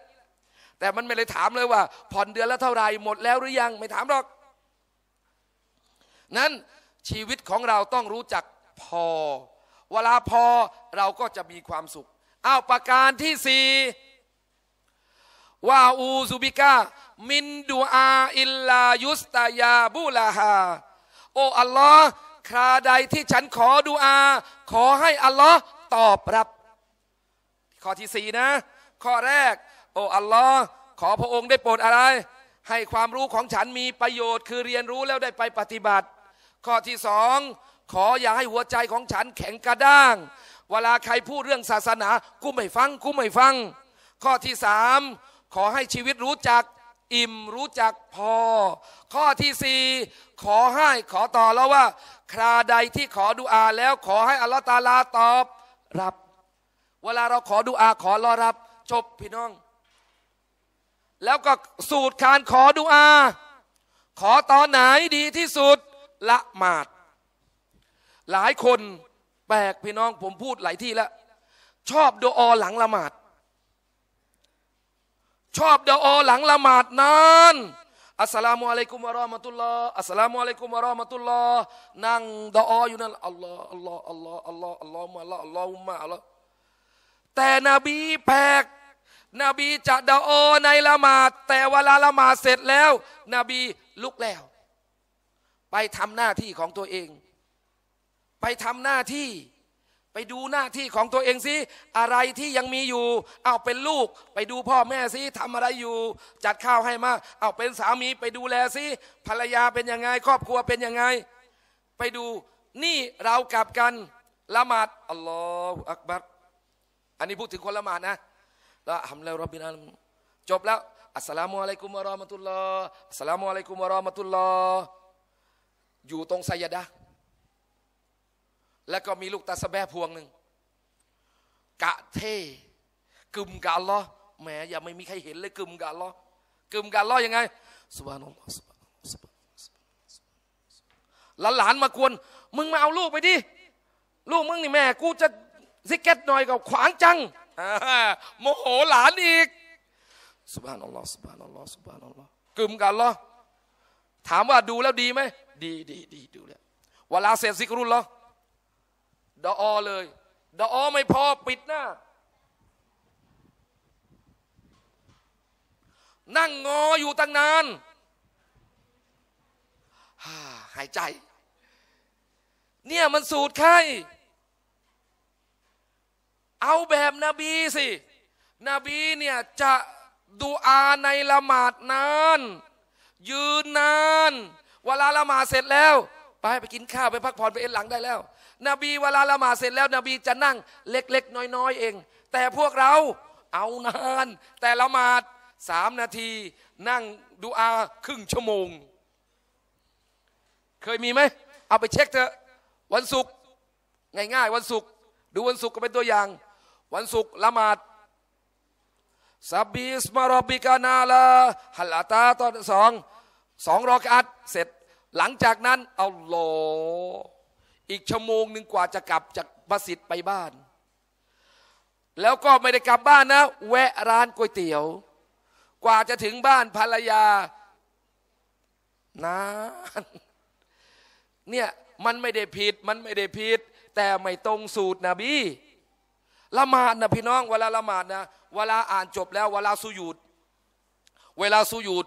แต่มันไม่เลยถามเลยว่า ผ่อนเดือนละเท่าไหร่หมดแล้วหรือยังไม่ถามหรอกนั้นชีวิตของเราต้องรู้จักพอเวลาพอเราก็จะมีความสุขอาประการที่สี่ว่าอูซูบิกามินดูอาอิลลายุสตายาบุลาฮาโออัลลอฮ์คราใดที่ฉันขอดูอา ขอให้อัลลอฮ์ตอบรับข้อที่สี่นะข้อแรก โออัลลอฮ์ขอพระองค์ได้โปรดอะไร ให้ความรู้ของฉันมีประโยชน์ คือเรียนรู้แล้วได้ไปปฏิบัติ ข้อที่สองขออย่าให้หัวใจของฉันแข็งกระด้างเวลาใครพูดเรื่องศาสนา กูไม่ฟังกูไม่ฟัง ข้อที่สามขอให้ชีวิตรู้จัก อิ่มรู้จักพอ ข้อที่สี่ขอให้ ขอต่อแล้วว่า คราใดที่ขอดุอา แล้วขอให้อัลลอฮฺตาลาตอบรับ เวลาเราขอดุอา ขอรอรับจบพี่น้อง แล้วก็สูตรการขอดุอา ขอตอนไหนดีที่สุดละหมาดหลายคนแปลกพี่น้องผมพูดหลายที่แล้วชอบดออหลังละหมาด ชอบดออหลังละหมาดนานอัสสลามุอะลัยกุมวะราะมะตุลลอฮ์อัสสลามุอะลัยกุมวะราะมะตุลลอฮ์นั่งดออยู่นั่นอัลลอฮ์อัลลอฮ์อัลลอฮ์อัลลอฮ์อัลลอฮ์มาละอัลลอฮุมะอัลลอฮ์แต่นบีแปลกนบีจะดาออในละหมาดแต่เวลาละหมาดเสร็จแล้วนบีลุกแล้ว ไปทำหน้าที่ของตัวเองไปทำหน้าที่ ไปดูหน้าที่ของตัวเองสิอะไรที่ยังมีอยู่เอาเป็นลูก ไปดูพ่อแม่สิทำอะไรอยู่จัดข้าวให้มาเอาเป็นสามี ไปดูแลสิภรรยาเป็นยังไง ครอบครัวเป็นยังไงไปดูนี่เรากลับกันละหมาดอัลลอฮฺอักบัรอันนี้พูดถึงคนละหมาดนะละฮทมแล้วรบบินาจบแล้วอัสสลามุอะลัยกุมวะรอมะตุลลอฮ์อัสสลามุอะลัยกุมวะรอมะตุลลอฮ์อยู่ตรงไซยดะแล้วก็มีลูกตาสแบพวงหนึ่งกะเทกึมกะล้อแหมอย่าไม่มีใครเห็นเลยกึมกะล้อกึมกะล้อยังไงสุบานอัลลอฮ์สุบานสุบานหลานมากวนมึงมาเอาลูกไปดิลูกมึงนี่แม่ กูจะซิกเก็ตหน่อยกับขวางจังโมโหหลานอีกสุบานอัลลอฮ์สุบานอัลลอฮ์สุบานอัลลอฮ์กึมกะล้อถามว่าดูแล้วดีไหมดีดีดีดูแล้วเวลาเสร็จซิกรุลลอดออเลย ดออไม่พอปิดหน้า นั่งงออยู่ตั้งนานหายใจ เนี่ยมันสูตรไข้เอาแบบนบีสินบีเนี่ยจะดูอาในละหมาดนาน ยืนนาน เวลาละหมาดเสร็จแล้ว ไปไปกินข้าวไปพักผ่อนไปเอ็นหลังได้แล้วนบีเวลาละหมาดเสร็จแล้วนบีจะนั่งเล็กๆน้อยๆเอง แต่พวกเราเอานานแต่ละหมาดสามนาที นั่งดูอาครึ่งชั่วโมง เคยมีไหมเอาไปเช็คเถอะวันศุกร์ง่ายๆ วันศุกร์ดูวันศุกร์ก็เป็นตัวอย่าง วันศุกร์ละหมาดซับบิสมารบิกานาลาฮัลลาตาตอนสองสองรอกอัดเสร็จหลังจากนั้นอัลลอฮอีกชั่วโมงหนึ่งกว่าจะกลับจากมัสิติไปบ้าน แล้วก็ไม่ได้กลับบ้านนะ แวะร้านก๋วยเตี๋ยว กว่าจะถึงบ้านภรรยา นาน เนี่ยมันไม่ได้ผิด มันไม่ได้ผิดแต่ไม่ตรงสูตรนะบี้ละหมาดนะพี่น้องเวลาละหมาดนะเวลาอ่านจบแล้วเวลาสุยุด เวลาสุยุด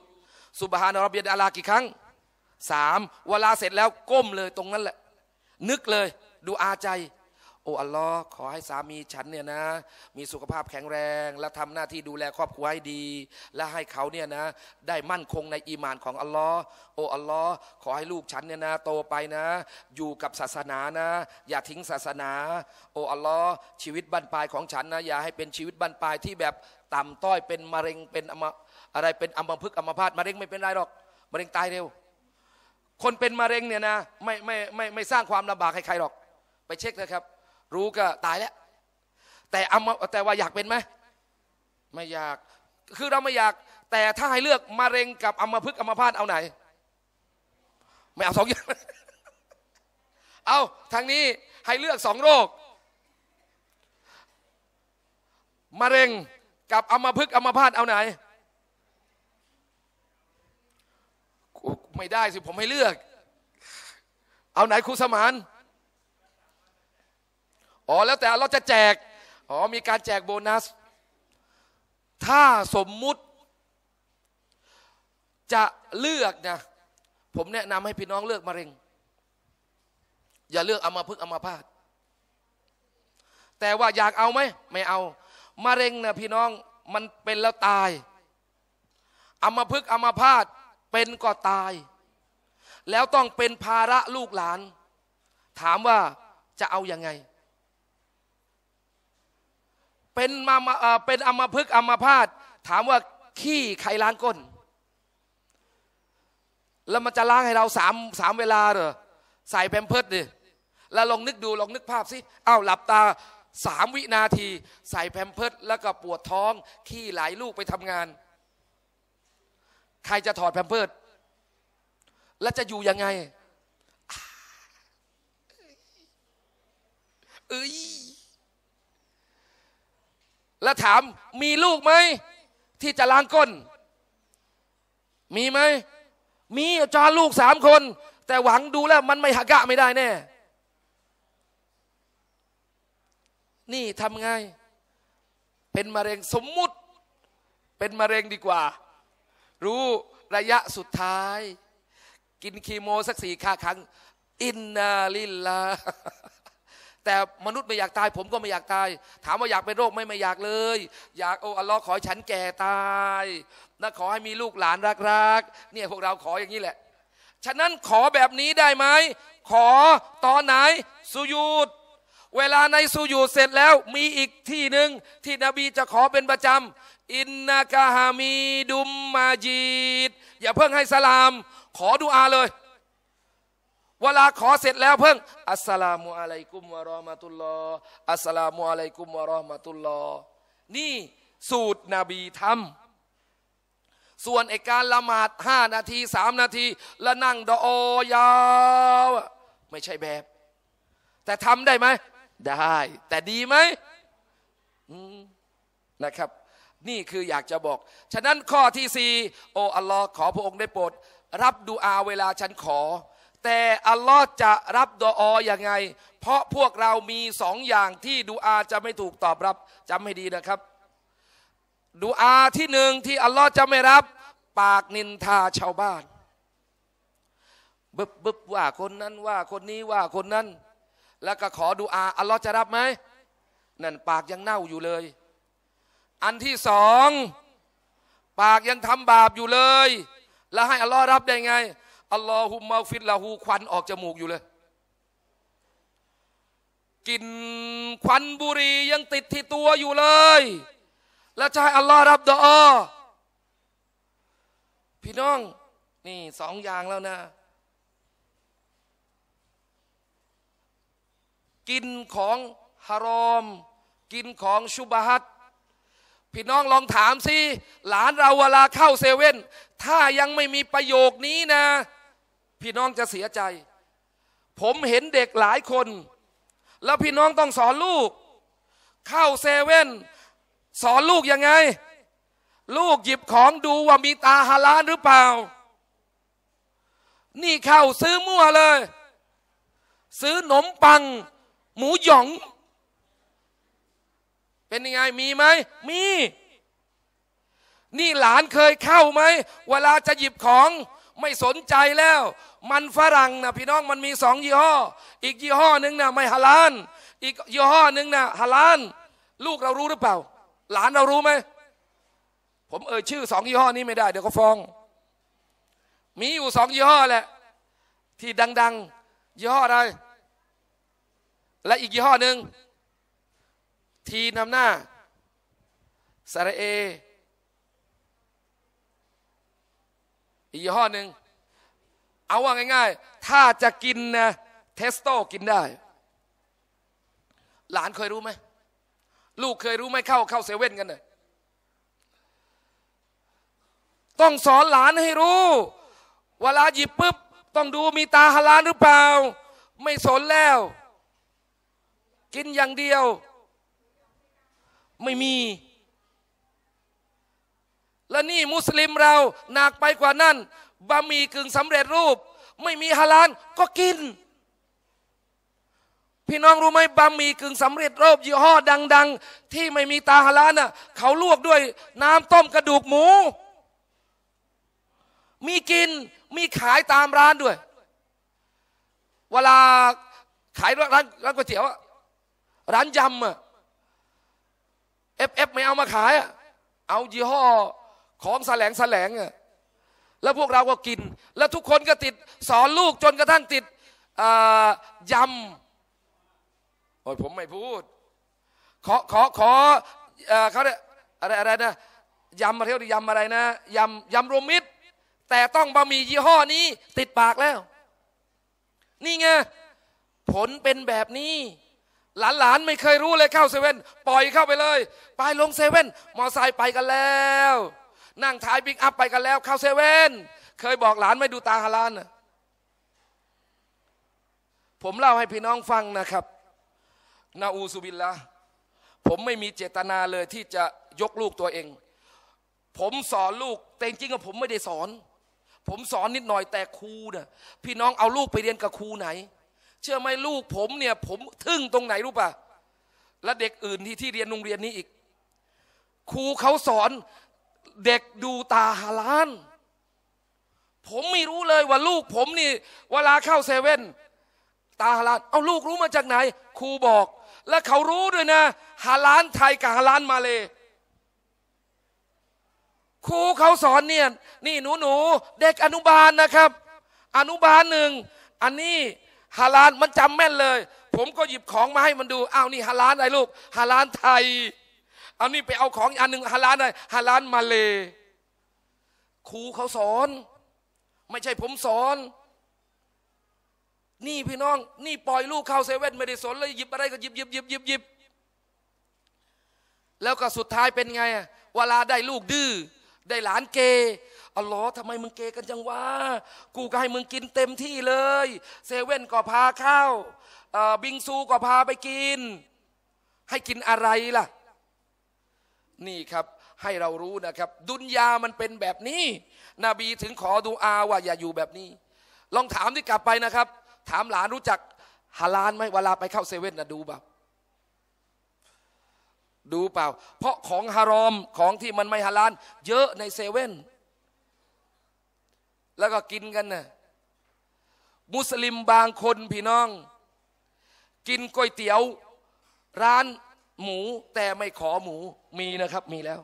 สุบฮานารบียดอาลากี่ครั้งสามเวลาเสร็จแล้ว ก้มเลย ตรงนั้นแหละนึกเลยดูอาใจโอ้อัลลอฮ์ขอให้สามีฉันเนี่ยนะ มีสุขภาพแข็งแรง และทำหน้าที่ดูแลครอบครัวให้ดี และให้เขาเนี่ยนะ ได้มั่นคงในอีมานของอัลลอฮ์โอ้อัลลอฮ์ขอให้ลูกฉันเนี่ยนะโตไปนะ อยู่กับศาสนานะ อย่าทิ้งศาสนา โอ้อัลลอฮ์ชีวิตบั้นปลายของฉันนะ อย่าให้เป็นชีวิตบั้นปลายที่แบบต่ำต้อยเป็นมะเร็งเป็นอะไรเป็นอัมพฤกษ์อัมพาตมะเร็งไม่เป็นไรหรอกมะเร็งตายเร็วคนเป็นมะเร็งเนี่ยนะไม่ไม่ไม่ไม่สร้างความลำบากใครๆหรอก ไปเช็คเละครับ รู้ก็ตายแล้วแต่อาแต่ว่าอยากเป็นไหมไม่อยากคือเราไม่อยาก แต่ถ้าให้เลือกมะเร็งกับอัมพฤกษ์อัมพาตเอาไหนไม่เอาสองอย่างเอาทางนี้ให้เลือกสองโรคมะเร็งกับอัมพฤกษ์อัมพาตเอาไหนอไม่ได้ สิผมไม่เลือก เอาไหนครูสมานอ๋อแล้วแต่เราจะแจกอ๋อมีการแจกโบนัส ถ้าสมมุติ จะเลือกนะผมแนะนำให้พี่น้องเลือกมะเร็ง อย่าเลือกเอามาพึกเอามาพาดแต่ว่าอยากเอาไหม ไม่เอามะเร็งนะพี่น้องมันเป็นแล้วตายเอามาพึกเอามาพาดเป็นก็ตาย แล้วต้องเป็นภาระลูกหลาน ถามว่าจะเอาอยัางไง เป็นมาเป็นอมพึกอมพาตถามว่าขี้ใครล้างก้น แล้วมันจะล้างให้เราสามสามเวลาเหรอใส่แพมเพิดดิแล้วลองนึกดูลองนึกภาพสิอ้าวหลับตาสามวินาที ใส่แพมเพิดแล้วก็ปวดท้องขี้ไหลลูกไปทำงานใครจะถอดแผ่นเพิด และจะอยู่ยังไงเอ้ยแล้วถามมีลูกไหม ที่จะล้างก้น มีไหม มีจอลูกสามคน แต่หวังดูแล้ว มันไม่หักกะไม่ได้แน่นี่ทำไง เป็นมะเร็งสมมุติ เป็นมะเร็งดีกว่ารู้ระยะสุดท้าย กินคีโมสักสี่ครั้ง อินนาลิลลาแต่มนุษย์ไม่อยากตาย ผมก็ไม่อยากตาย ถามว่า อยากเป็นโรคไม่ไม่อยากเลย อยากโอ้อัลลอฮ์ขอฉันแก่ตายนะขอให้มีลูกหลานรักๆ เนี่ยพวกเราขออย่างนี้แหละ ฉะนั้นขอแบบนี้ได้ไหม ขอ ตอนไหนสุยุดเวลาในสุยุดเสร็จแล้วมีอีกที่หนึ่งที่นบีจะขอเป็นประจำอินนากาฮามีดุมมาจีดอย่าเพิ่งให้สลาม ขอดูอาเลย เวลาขอเสร็จแล้วเพิ่งอัสสลามุอะลัยกุมวะรอมะตุลลออัสสลามุอะลัยกุมวะรอมะตุลลอนี่สูตรนบีทำส่วนไอการละหมาดห้านาทีสามนาที แล้วนั่งดอยาว ไม่ใช่แบบ แต่ทำได้ไหม ได้ แต่ดีไหมนะครับนี่คืออยากจะบอก ฉะนั้นข้อที่สี่โอ้ อัลลอฮ์ขอพระองค์ได้โปรดรับดูอาเวลาฉันขอ แต่อัลลอฮ์จะรับดูอาอย่างไง เพราะพวกเรามีสองอย่างที่ดูอาจะไม่ถูกตอบรับ จำให้ดีนะครับ ดูอาที่หนึ่งที่อัลลอฮ์จะไม่รับ ปากนินทาชาวบ้าน บึบบึบว่าคนนั้นว่า คนนี้ว่าคนนั้น แล้วก็ขอดูอา อัลลอฮ์จะรับไหม นั่นปากยังเน่าอยู่เลยอันที่สองปากยังทำบาปอยู่เลย แล้วให้อัลลอฮ์รับได้ไงอัลลอฮุมะฟิดละหูควันออกจมูกอยู่เลยกลิ่นควันบุรียังติดที่ตัวอยู่เลย แล้วจะให้อัลลอฮ์รับดอพี่น้องนี่สองอย่างแล้วนะ กินของฮารอม กินของชุบฮัตพี่น้องลองถามสิหลานเราเวลาเข้าเซเว่นถ้ายังไม่มีประโยคนี้นะ พี่น้องจะเสียใจ ผมเห็นเด็กหลายคน แล้วพี่น้องต้องสอนลูก เข้าเซเว่น สอนลูกยังไง ลูกหยิบของดูว่ามีตาฮาลานหรือเปล่า นี่เข้าซื้อมั่วเลย ซื้อหนมปัง หมูหยองเป็นยังไง มีไหม มี นี่หลานเคยเข้าไหม เวลาจะหยิบของไม่สนใจแล้ว มันฝรั่งนะพี่น้อง มันมีสองยี่ห้อ อีก ยี่ห้อหนึ่งนะไม่ฮาลาน อีกยี่ห้อหนึ่งนะฮาลาน ลูกเรารู้หรือเปล่า หลานเรารู้ไหม ผมเอ่ยชื่อสองยี่ห้อ นี้ไม่ได้ เดี๋ยวเขาฟ้อง มีอยู่สองยี่ห้อแหละ ที่ดังๆยี่ห้อ อะไร และอีกยี่ห้อหนึ่งทีนำหน้าสระเอ อีกยี่ห้อหนึ่ง เอาว่าง่ายๆถ้าจะกินนะเทสโต้กินได้ หลานเคยรู้ไหม ลูกเคยรู้ไหมเข้าเข้าเซเว่นกันเนะ่ยต้องสอนหลานให้รู้ เวลาหยิบปุ๊บ ต้องดูมีตาฮาลานหรือเปล่า ไม่สนแล้ว กินอย่างเดียวไม่มี และนี่มุสลิมเราหนักไปกว่านั้นบะหมี่กึ่งสำเร็จรูป ไม่มีฮาลาลก็กินพี่น้องรู้ไหมบะหมี่กึ่งสำเร็จรูปยี่ห้อดังๆที่ไม่มีตาฮาลาลน่ะเขาลวกด้วยน้ำต้มกระดูกหมู มีกินมีขายตามร้านด้วย เวลาขายร้านร้านก๋วยเตี๋ยวร้านยำอ่ะเอฟเอฟไม่เอามาขายอะเอายี่ห้อ ของแสลงแสลงอะ แล้วพวกเราก็กิน แล้วทุกคนก็ติดสอนลูกจนกระทั่งติดยำ โอ้ยผมไม่พูด ขอขอขอเขาเนี่ยอะไรอะไรนะ ยำมาเที่ยวดิยำอะไรนะ ยำยำรวมมิตร แต่ต้องบะหมี่ยี่ห้อนี้ ติดปากแล้ว นี่ไงผลเป็นแบบนี้หลานๆไม่เคยรู้เลยเข้าเซเว่นปล่อยเข้าไปเลย ไปลงเซเว่นมอไซค์ไปกันแล้ว นั่งท้ายบิ๊กอัพไปกันแล้ว เข้าเซเว่นเคยบอกหลานไม่ดูตาฮาลานนะผมเล่าให้พี่น้องฟังนะครับนาอูซุบินละผมไม่มีเจตนาเลยที่จะยกลูกตัวเอง ผมสอนลูกแต่จริงๆผมไม่ได้สอน ผมสอนนิดหน่อยแต่ครูน่ะพี่น้องเอาลูกไปเรียนกับครูไหนเชื่อไหมลูกผมเนี่ยผมทึ่งตรงไหนรู้ป่ะ และเด็กอื่นที่ที่เรียนโรงเรียนนี้อีก ครูเขาสอน เด็กดูตาฮาลาน ผมไม่รู้เลยว่าลูกผมนี่เวลาเข้าเซเว่นตาฮาลานเอาลูกรู้มาจากไหนครูบอก และเขารู้ด้วยนะฮาลานไทยกับฮาลานมาเลยครูเขาสอนเนี่ยนี่หนูหนูเด็กอนุบาลนะครับ อนุบาลหนึ่งอันนี้ฮาลานมันจำแม่นเลย ผมก็หยิบของมาให้มันดูอ้าวนี่ฮาลานอะไรลูกฮาลานไทย เอานี่ไปเอาของอันหนึ่งฮาลานอะไรฮาลานมาเลครูเขาสอน ไม่ใช่ผมสอน นี่พี่น้อง นี่ปล่อยลูกเข้าเซเว่นไม่ได้สนเลยหยิบอะไรก็หยิบหยิบหยิบหยิบหยิบแล้วก็สุดท้ายเป็นไงเวลาได้ลูกดื้อได้หลานเกอ๋อทำไมมึงเกกันจังวะ กูก็ให้มึงกินเต็มที่เลย เซเว่นก็พาเข้าบิงซูก็พาไปกิน ให้กินอะไรล่ะ นี่ครับให้เรารู้นะครับ ดุนยามันเป็นแบบนี้ นบีถึงขอดูอาว่าอย่าอยู่แบบนี้ ลองถามที่กลับไปนะครับ ถามหลานรู้จักฮาลานไหมเวลาไปเข้าเซเว่นนะดูเปล่าดูเปล่า เพราะของฮารอมของที่มันไม่ฮาลานเยอะในเซเว่นแล้วก็กินกันนะมุสลิมบางคนพี่น้อง กินก๋วยเตี๋ยว ร้านหมู แต่ไม่ขอหมูมีนะครับมีแล้ว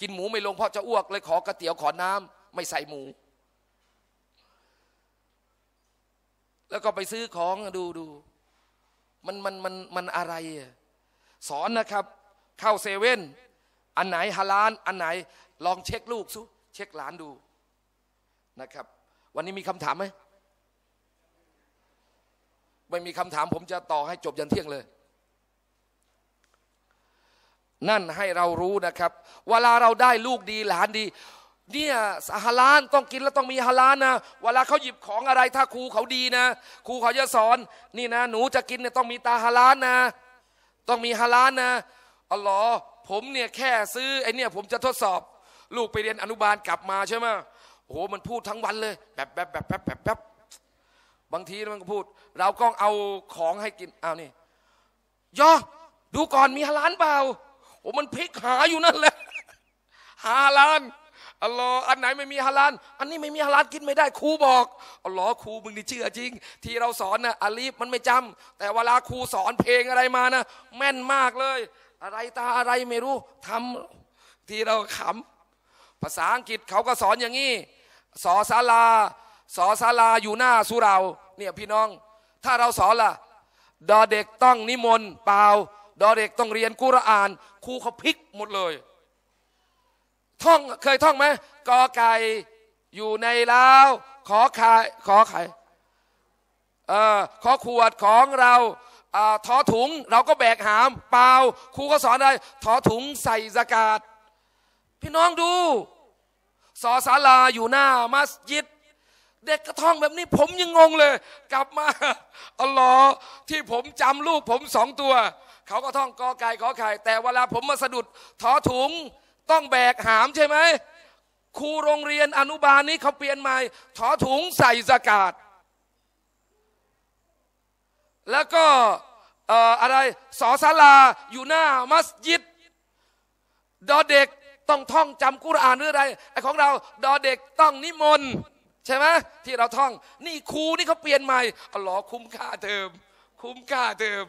กินหมูไม่ลงเพราะจะอ้วก เลยขอกระเตี๋ยวขอน้ำไม่ใส่หมู แล้วก็ไปซื้อของดูดูมันมันมันมันอะไร สอนนะครับ เข้าเซเว่น อันไหนฮาลาน อันไหนลองเช็คลูกซุเช็คหลานดูนะครับ วันนี้มีคำถามไหมไม่มีคำถามผมจะต่อให้จบยันเที่ยงเลย นั่นให้เรารู้นะครับ เวลาเราได้ลูกดีหลานดี เนี่ยฮาลานต้องกินแล้วต้องมีฮาลานนะ เวลาเขาหยิบของอะไร ถ้า ครูเขาดีนะครูเขาจะสอน นี่นะ หนูจะกินเนี่ยต้องมีตาฮาลานนะ ต้องมีฮาลานนะอ๋อผมเนี่ยแค่ซื้อไอเนี่ย ผมจะทดสอบลูกไปเรียนอนุบาลกลับมาใช่ไหมโอ้โหมันพูดทั้งวันเลยแบบแบบแบบแบบแบบแบบบางทีมันก็พูด เราก็เอาของให้กินเอานี่ ยอ ดูก่อนมีฮาลานเปล่า โอ้ มันพลิกหาอยู่นั่นแหละฮาลานอ๋ลออันไหนไม่มีฮาลาน อันนี้ไม่มีฮาลานกินไม่ได้ครูบอกอ๋ลอครูมึงนี่เชื่อจริง ที่เราสอนนะอาลีฟมันไม่จำ แต่เวลาครูสอนเพลงอะไรมานะแม่นมากเลย อะไรตาอะไรไม่รู้ ทำที่เราขำภาษาอังกฤษเขาก็สอนอย่างนี้ สอศาลา สอศาลาอยู่หน้าสุรา เนี่ยพี่น้อง ถ้าเราสอนล่ะ ดอเด็กต้องนิมนต์เปล่าดอเด็กต้องเรียนกุรอาน ครูเขาพลิกหมดเลย ท่อง เคยท่องไหมกอไก่ อยู่ในล้าวขอไข่ ขอไข่ เอ่อ ขอขวดของเราเออ่ทอถุง เราก็แบกหามเปล่าครูก็สอนอะไรทอถุงใส่สกาดพี่น้องดูสอศาลาอยู่หน้า มัสยิดเด็กกระท่องแบบนี้ผมยังงงเลย กลับมาอัลลอฮ์ที่ผมจำลูกผมสองตัว เขาก็ท่องกอไก่ขอไข่ แต่เวลาผมมาสะดุดทอถุงต้องแบกหามใช่ไหมครูโรงเรียนอนุบาลนี้เขาเปลี่ยนใหม่ ถอถุงใส่สกาดแล้วก็อะไรสอศาลาอยู่หน้า มัสยิดดอเด็กต้องท่องจำกุรอานหรืออะไรไอของเราดอเด็กต้องนิมนต์ใช่ไหมที่เราท่อง นี่ครูนี่เขาเปลี่ยนใหม่อลลอคุ้มค่าเติมคุ้มค่าเติม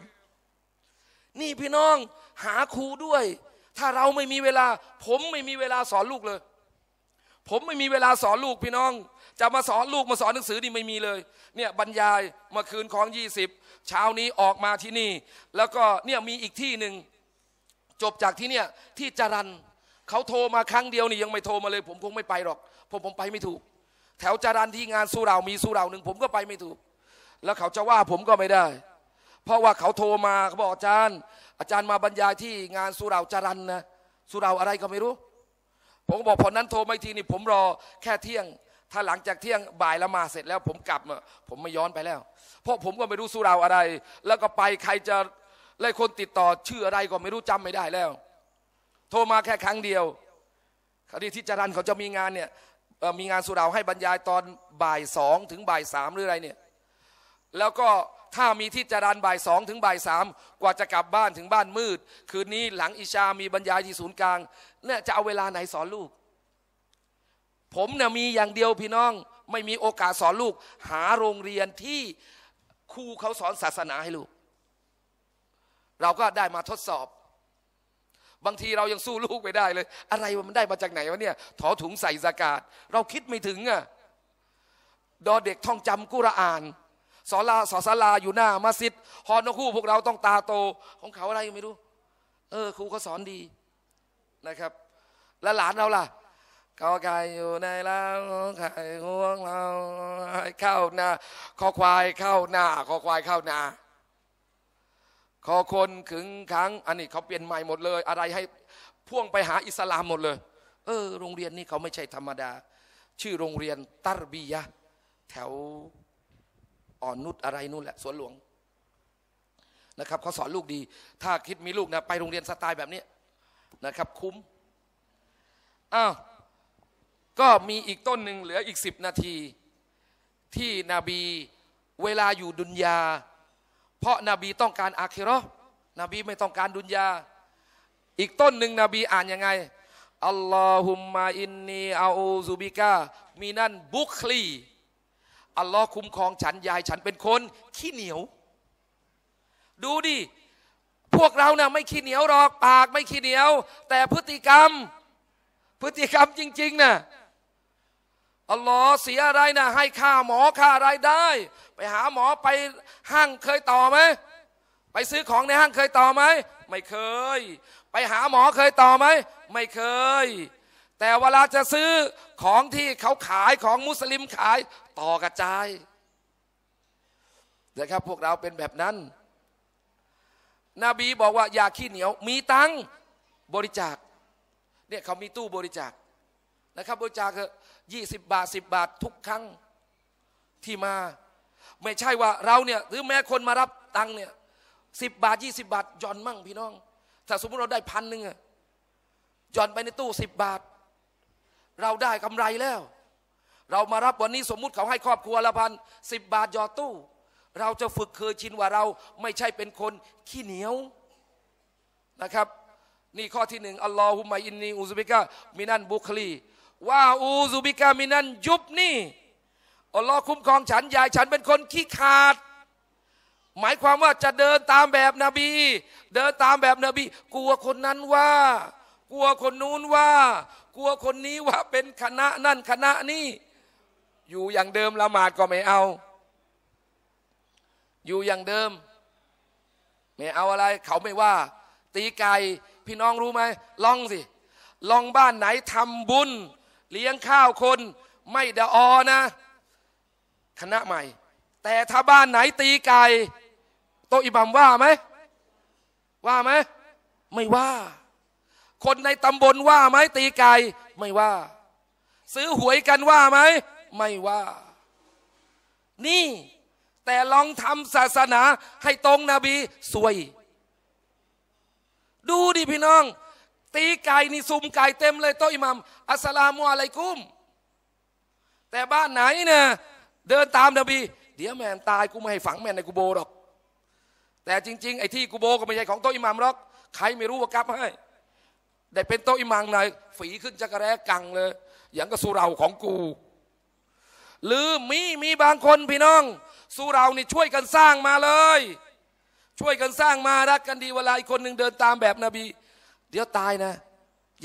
นี่พี่น้องหาครูด้วย ถ้าเราไม่มีเวลา ผมไม่มีเวลาสอนลูกเลย ผมไม่มีเวลาสอนลูกพี่น้อง จะมาสอนลูกมาสอนหนังสือนี่ไม่มีเลยเนี่ยบรรยายมาคืนของยี่สิบเช้านี้ออกมาที่นี่ แล้วก็เนี่ยมีอีกที่หนึ่งจบจากที่เนี่ยที่จรันเขาโทรมาครั้งเดียวนี่ยังไม่โทรมาเลย ผมคงไม่ไปหรอก ผมผมไปไม่ถูก แถวจารันที่งานสุรามีสุราหนึ่งผมก็ไปไม่ถูก แล้วเขาจะว่าผมก็ไม่ได้ เพราะว่าเขาโทรมาเขาบอกอาจารย์ อาจารย์มาบรรยายที่งานสุราจารันนะสุราอะไรก็ไม่รู้ ผมบอกพอนั้นโทรไม่ทีนี่ผมรอแค่เที่ยง ถ้าหลังจากเที่ยงบ่ายละมาเสร็จแล้วผมกลับผมไม่ย้อนไปแล้ว เพราะผมก็ไม่รู้สุราอะไร แล้วก็ไปใครจะไล่คนติดต่อชื่ออะไรก็ไม่รู้จำไม่ได้แล้วโทรมาแค่ครั้งเดียว คราวนี้ที่จารันเขาจะมีงานเนี่ยมีงานสุราให้บรรยายตอนบ่ายสองถึงบ่ายสามหรือ อะไรเนี่ย แล้วก็ถ้ามีที่จารันบ่ายสองถึงบ่ายสามกว่าจะกลับบ้านถึงบ้านมืด คืนนี้หลังอิชามีบรรยายที่ศูนย์กลางเนี่ยจะเอาเวลาไหนสอนลูก ผมเนี่ยมีอย่างเดียวพี่น้องไม่มีโอกาสสอนลูก หาโรงเรียนที่ครูเขาสอนศาสนาให้ลูก เราก็ได้มาทดสอบบางทีเรายังสู้ลูกไม่ได้เลย อะไรมันได้มาจากไหนวะเนี่ยถอถุงใส่สากาศเราคิดไม่ถึงอ่ะดอเด็กท่องจำกุรอาน สอลาสอสลาอยู่หน้ามัสยิดฮอนคู่พวกเราต้องตาโต ของเขาอะไรไม่รู้ เออครูเขาสอนดีนะครับ และหลานเราล่ะกอไก่อยู่ในล้าไข่ห่วงเราเข้าหน้าคอควายเข้าหน้าคอควายเข้าหน้าขอคนขึงขังอันนี้ เขาเปลี่ยนใหม่หมดเลย อะไรให้พ่วงไปหาอิสลามหมดเลยเออโรงเรียนนี้เขาไม่ใช่ธรรมดา ชื่อโรงเรียนตารบียะแถวอ่อนนุชอะไรนู่นแหละ สวนหลวงนะครับเขาสอนลูกดี ถ้าคิดมีลูกนะไปโรงเรียนสไตล์แบบนี้นะครับ คุ้มอ้าวก็มีอีกต้นหนึ่งเหลืออีกสิบนาที ที่นบีเวลาอยู่ดุนยาเพราะนาบีต้องการอาคิรอนบีไม่ต้องการดุนยา อีกต้นหนึ่งนบีอ่านยังไง อัลลอฮุมมาอินนีอาอูซูบิกามีนั่นบุคลี อัลลอฮ์คุ้มครองฉันยายฉันเป็นคนขี้เหนียว ดูดิ พวกเรานะ่ะไม่ขี้เหนียวหรอกปากไม่ขี้เหนียว แต่พฤติกรรม พฤติกรรมจริง ๆนะ่ะอัลลอฮ์เสียอะไรนะให้ค่าหมอค่าอะไรได้ ไปหาหมอไปห้างเคยต่อไหม ไปซื้อของในห้างเคยต่อไหม ไม่เคย ไปหาหมอเคยต่อไหม ไม่เคย แต่เวลาจะซื้อของที่เขาขายของมุสลิมขายต่อกระจายนะครับพวกเราเป็นแบบนั้นนบีบอกว่า อย่าขี้เหนียว มีตังบริจาคเนี่ยเขามีตู้บริจาคนะครับบริจาคเถอะ20 บาท 10 บาททุกครั้งที่มา ไม่ใช่ว่าเราเนี่ยหรือแม้คนมารับตังเนี่ยสิบาท 20 บาทย่อนมั่งพี่น้อง ถ้าสมมติเราได้พันหนึ่งอะย่อนไปในตู้10บาทเราได้กำไรแล้ว เรามารับวันนี้สมมุติเขาให้ครอบครัวละพันสิบาทย่อตู้ เราจะฝึกเคยชินว่าเรา ไม่ใช่เป็นคนขี้เหนียวนะครับนี่ข้อที่หนึ่งอัลลอฮุมะอินนีอุซบิกะมินันบุคลีว่าอูซูบิกามินันยุบนี่อัลลอฮ์คุ้มครองฉันยายฉันเป็นคนขี้ขาด หมายความว่าจะเดินตามแบบนบี เดินตามแบบนบี กลัวคนนั้นว่า กลัวคนนู้นว่า กลัวคนนี้ว่าเป็นคณะนั่นคณะนี่ อยู่อย่างเดิมละหมาดก็ไม่เอา อยู่อย่างเดิม ไม่เอาอะไร เขาไม่ว่า ตีไก่ พี่น้องรู้ไหม ลองสิ ลองบ้านไหนทำบุญเลี้ยงข้าวคน ไม่ดะออนะ คณะใหม่ แต่ถ้าบ้านไหนตีไก่โตอิบัมว่าไหม ว่าไหม ไม่ว่า คนในตำบลว่าไหมตีไก่ไม่ว่า ซื้อหวยกันว่าไหม ไม่ว่า นี่ แต่ลองทำศาสนาให้ตรงนบีสวย ดูดิพี่น้องตีไก่นี่ซุ่มไก่เต็มเลยโต๊ะอิหมัมอัสลามุอะลัยกุม แต่บ้านไหนเนี่ยเดินตามนบี เดี๋ยวแม่ตาย กูไม่ให้ฝังแม่ในกูโบหรอก แต่จริง ๆ ไอ้ที่กูโบก็ไม่ใช่ของโต๊ะอิหมัมหรอก ใครไม่รู้ว่ากลับให้ได้เป็นโต๊ะอิหมัมหนฝีขึ้นจักรแร้กังเลย อย่างกับสุราของกู หรือมีมีบางคนพี่น้องสุรานี่ช่วยกันสร้างมาเลย ช่วยกันสร้างมารักกันดีเวลาอีกคนหนึ่งเดินตามแบบนบีเดี๋ยวตายนะ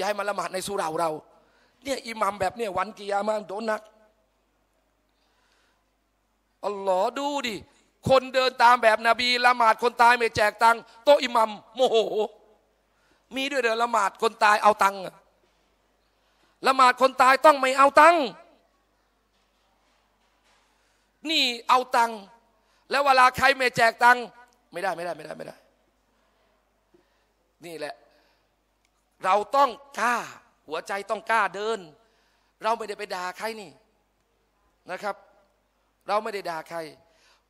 ย้ายมาละหมาดในสุราเราเนี่ยอิหมัมแบบเนี่ยวันกิยามาโดนนักอัลลอฮ์ดูดิ คนเดินตามแบบนบีละหมาดคนตายไม่แจกตังโตอิหมัมโมโห มีด้วยเดินละหมาดคนตายเอาตังละหมาดคนตายต้องไม่เอาตังนี่เอาตังแล้วเวลาใครไม่แจกตังไม่ได้ ไม่ได้ไม่ได้ไม่ได้ นี่แหละเราต้องกล้าหัวใจต้องกล้าเดิน เราไม่ได้ไปด่าใครนี่นะครับ เราไม่ได้ด่าใคร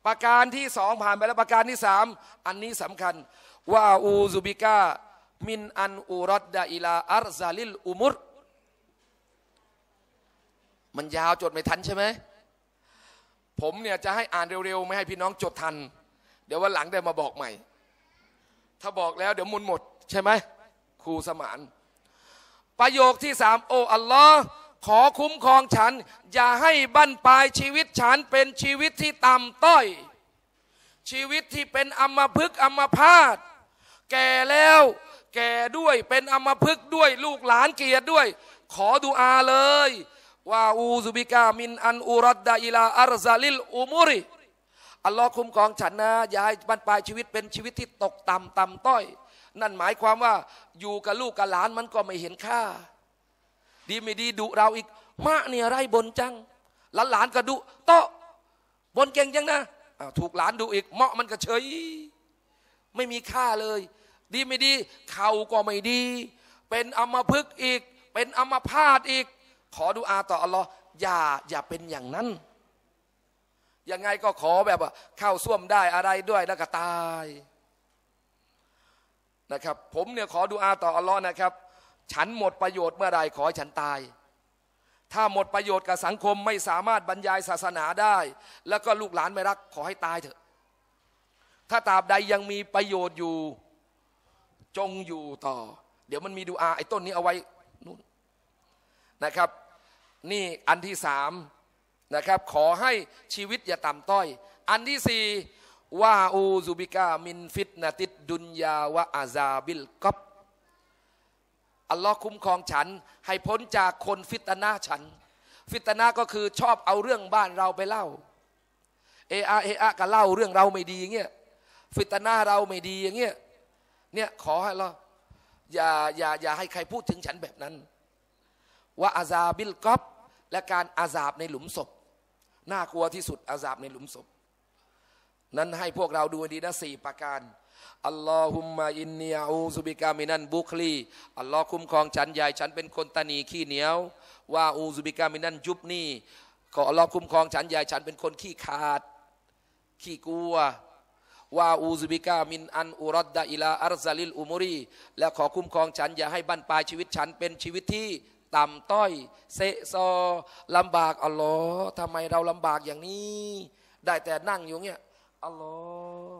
ประการที่สองผ่านไปแล้วประการที่สามอันนี้สำคัญ ว่าอูซูบิกามินอันอูรดดาอิลาอัรซาลิลอุมุรมันยาวจดไม่ทันใช่ไหมผมเนี่ยจะให้อ่านเร็วๆไม่ให้พี่น้องจดทัน เดี๋ยววันหลังได้มาบอกใหม่ ถ้าบอกแล้วเดี๋ยวมุนหมดใช่ไหมครูสมานประโยคที่สามโออัลลอฮ์ขอคุ้มครองฉันอย่าให้บั้นปลายชีวิต ฉันเป็นชีวิตที่ต่ำต้อย ชีวิตที่เป็นอมพึกอมพาตแก่แล้ว แก่ด้วยเป็นอมพึกด้วย ลูกหลานเกียรติด้วย ขอดูอาเลย ว่าอูซุบิกามิน อันอูรัดดาอิลาอารซาลิลอูมุริอัลลอฮ์คุ้มครองฉันนะอย่าให้บั้นปลายชีวิตเป็นชีวิตที่ตกต่ำต่ำต้อยนั่นหมายความว่า อยู่กับลูกกับหลานมันก็ไม่เห็นค่า ดีไม่ดีดุเราอีกมะเนี่ยไรบนจังหลานหลานก็ดุโตบนเก่งจังนะ ถูกหลานดุอีก เหมาะมันก็เฉย ไม่มีค่าเลย ดีไม่ดี เข่าก็ไม่ดี เป็นอมพฤกอีก เป็นอมพาตอีก ขอดูอาต่ออัลลอฮ์อย่าอย่าเป็นอย่างนั้น ยังไงก็ขอแบบว่าเข้าส้วมได้อะไรด้วยแล้วก็ตายนะครับผมเนี่ยขอดูอาต่ออัลลอฮ์นะครับ ฉันหมดประโยชน์เมื่อใดขอฉันตาย ถ้าหมดประโยชน์กับสังคมไม่สามารถบรรยายศาสนาได้ แล้วก็ลูกหลานไม่รัก ขอให้ตายเถอะ ถ้าตราบใดยังมีประโยชน์อยู่จงอยู่ต่อ เดี๋ยวมันมีดูอาไอ้ต้นนี้เอาไว้นู่นนะครับ นี่อันที่สามนะครับ ขอให้ชีวิตอย่าต่ำต้อย อันที่สี่ว่าอูซูบิกามินฟิตนาติดดุนยา วะอาซาบิลกอบอัลลอฮ์คุ้มครองฉัน ให้พ้นจากคนฟิตนาฉัน ฟิตนาก็คือชอบเอาเรื่องบ้านเราไปเล่า เออาเออาก็เล่าเรื่องเราไม่ดีเงี้ย ฟิตนาเราไม่ดีอย่างเงี้ย เนี่ยขอให้เราอย่าอย่าอย่าให้ใครพูดถึงฉันแบบนั้นว่าอาซาบิลกอบ และการอาซาบในหลุมศพ น่ากลัวที่สุดอาซาบในหลุมศพนั้นให้พวกเราดูดีนะสี่ประการ อัลลอฮุมมาอินเนียอูซุบิกามินันบุคลี อัลลอฮ์คุ้มครองฉันยายฉันเป็นคนตนีขี้เหนียวว่าอูซุบิกามินันยุบนี่ขออัลลอฮ์คุ้มครองฉันยายฉันเป็นคนขี้ขาดขี้กลัวว่าอูซุบิกามินอันอุรัดดาอิลาอัลซาลิลอุมุรี และขอคุ้มครองฉันอย่าให้บั้นปลายชีวิตฉันเป็นชีวิตที่ต่ำต้อยเซซอลำบากอัลลอฮ์ทำไมเราลำบากอย่างนี้ ได้แต่นั่งอยู่เงี้ยอัลลอฮ์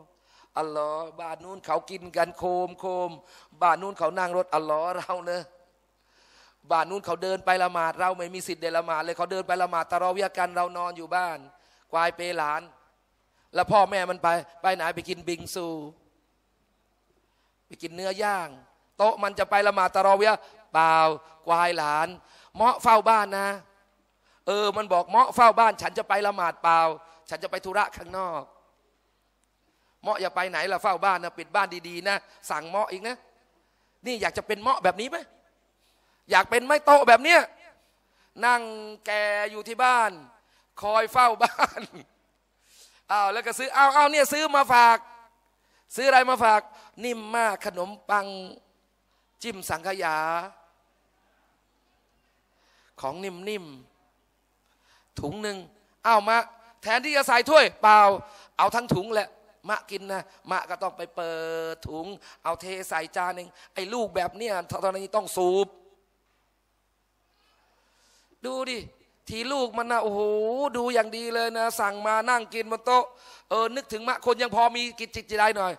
อัลลอฮ์บ้านนู้นเขากินกันโคมโคมบ้านนู้นเขานั่งรถอัลลอฮ์เราเนอะ บ้านนู้นเขาเดินไปละหมาดเราไม่มีสิทธิ์เดละหมาดเลยเขาเดินไปละหมาดตะรอวิยกันเรานอนอยู่บ้านควายเปหลาน แล้วพ่อแม่มันไปไปไหนไปกินบิงซู ไปกินเนื้อย่าง โต๊ะมันจะไปละหมาดตะรอวิยเปล่าควายหลานเมาะเฝ้าบ้านนะ เออมันบอกเมาะเฝ้าบ้านฉันจะไปละหมาดเปล่า ฉันจะไปธุระข้างนอกเมาะอย่าไปไหนล่ะเฝ้าบ้านนะปิดบ้านดีๆนะ สั่งเมาะอีกนะนี่อยากจะเป็นเมาะแบบนี้ไหมอยากเป็นไม่โตแบบเนี้ยนั่งแกอยู่ที่บ้าน คอยเฝ้าบ้านอ้าวแล้วก็ซื้ออ้าวอ้าวเนี่ย ซื้อมาฝาก ซื้ออะไรมาฝาก นิ่มมากขนมปังจิ้มสังขยาของนิ่มๆถุงหนึ่งอ้าวมาแทนที่จะใส่ถ้วย เปล่า เอาทั้งถุงแหละมะกินนะมะก็ต้องไปเปิดถุงเอาเทใส่จานหนึ่งไอ้ลูกแบบเนี้ยตอนนี้ต้องสูบ ดูดิทีลูกมันนะโอ้โหดูอย่างดีเลยนะสั่งมานั่งกินบนโต๊ะเออนึกถึงมะคนยังพอมีกิจจิตใจได้หน่อย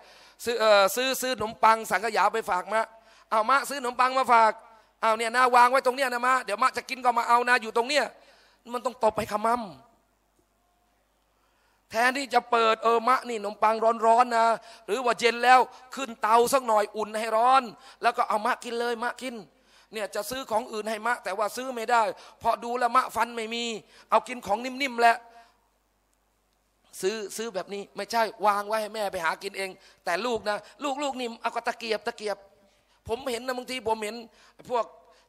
ซื้อเออซื้อซื้อขนมปัง สังขยาไปฝากมะเอามะซื้อขนมปังมาฝากเอาเนี่ยนะวางไว้ตรงเนี้ยนะมะเดี๋ยวมะจะกินก็มาเอานะอยู่ตรงเนี้ย มันต้องตบไปขมั่มแทนที่จะเปิดเออมะนี่นมปังร้อนๆนะหรือว่าเย็นแล้ว ขึ้นเตาสักหน่อยอุ่นให้ร้อน แล้วก็เอามะ กินเลย มะ กิน เนี่ย จะซื้อของอื่นให้มะ แต่ว่าซื้อไม่ได้ เพราะดูแลมะฟันไม่มี เอากินของนิ่มๆแหละ ซื้อซื้อแบบนี้ไม่ใช่วางไว้ให้แม่ไปหากินเอง แต่ลูกนะ ลูกลูกนิ่เอากะตะเกียบตะเกียบผมเห็นนะบางทีผมเห็นพวก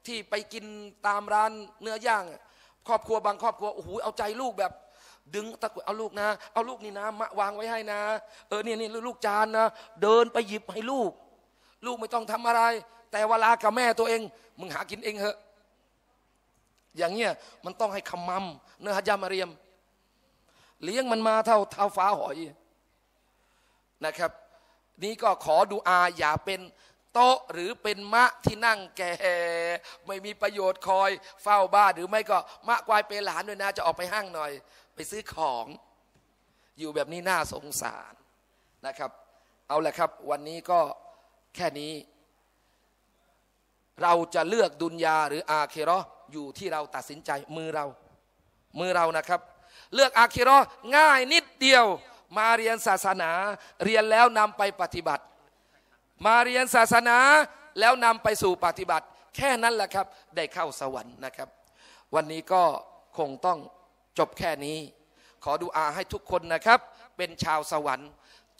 ที่ไปกินตามร้านเนื้อย่าง ครอบครัวบางครอบครัวโอ้โหเอาใจลูกแบบดึงตะกุดเอาลูกนะ เอาลูกนี่นะมะวางไว้ให้นะ เออเนี่ยนี่ลูกจานนะ เดินไปหยิบให้ลูก ลูกไม่ต้องทำอะไร แต่เวลากับแม่ตัวเอง มึงหากินเองเหอะอย่างเงี้ยมันต้องให้คำมัมเนื้อฮะยามาเรียม เลี้ยงมันมาเท่าเท่าฟ้าหอยนะครับนี่ก็ขอดูอาอย่าเป็นโต๊ะหรือเป็นมะที่นั่ง แก่ไม่มีประโยชน์คอยเฝ้าบ้านหรือไม่ก็มะกวายเป็นหลานด้วยนะ จะออกไปห้างหน่อยไปซื้อของอยู่แบบนี้น่าสงสารนะครับ เอาละครับวันนี้ก็แค่นี้ เราจะเลือกดุนยาหรืออาเคโรอยู่ที่เราตัดสินใจมือเรา มือเรานะครับ เลือกอาเคโรง่ายนิดเดียว มาเรียนศาสนา เรียนแล้วนำไปปฏิบัติ มาเรียนศาสนาแล้วนำไปสู่ปฏิบัติ แค่นั้นแหละครับ ได้เข้าสวรรค์นะครับ วันนี้ก็คงต้องจบแค่นี้ ขอดูอาให้ทุกคนนะครับ เป็นชาวสวรรค์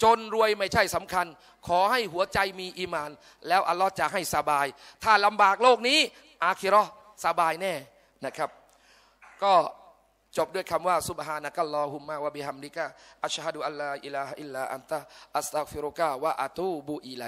จนรวยไม่ใช่สำคัญ ขอให้หัวใจมีอีมาน แล้วอัลลอฮ์จะให้สบาย ถ้าลำบากโลกนี้ อาคิรอสบายแน่นะครับ ก็จบด้วยคำว่าซุบฮานะกัลลอฮุมมะวะบิฮัมดิกะอัชฮะดุอัลลาอิลาฮอิลลาอันตะอัสตัฟิรุกะวะอะตูบุอิไล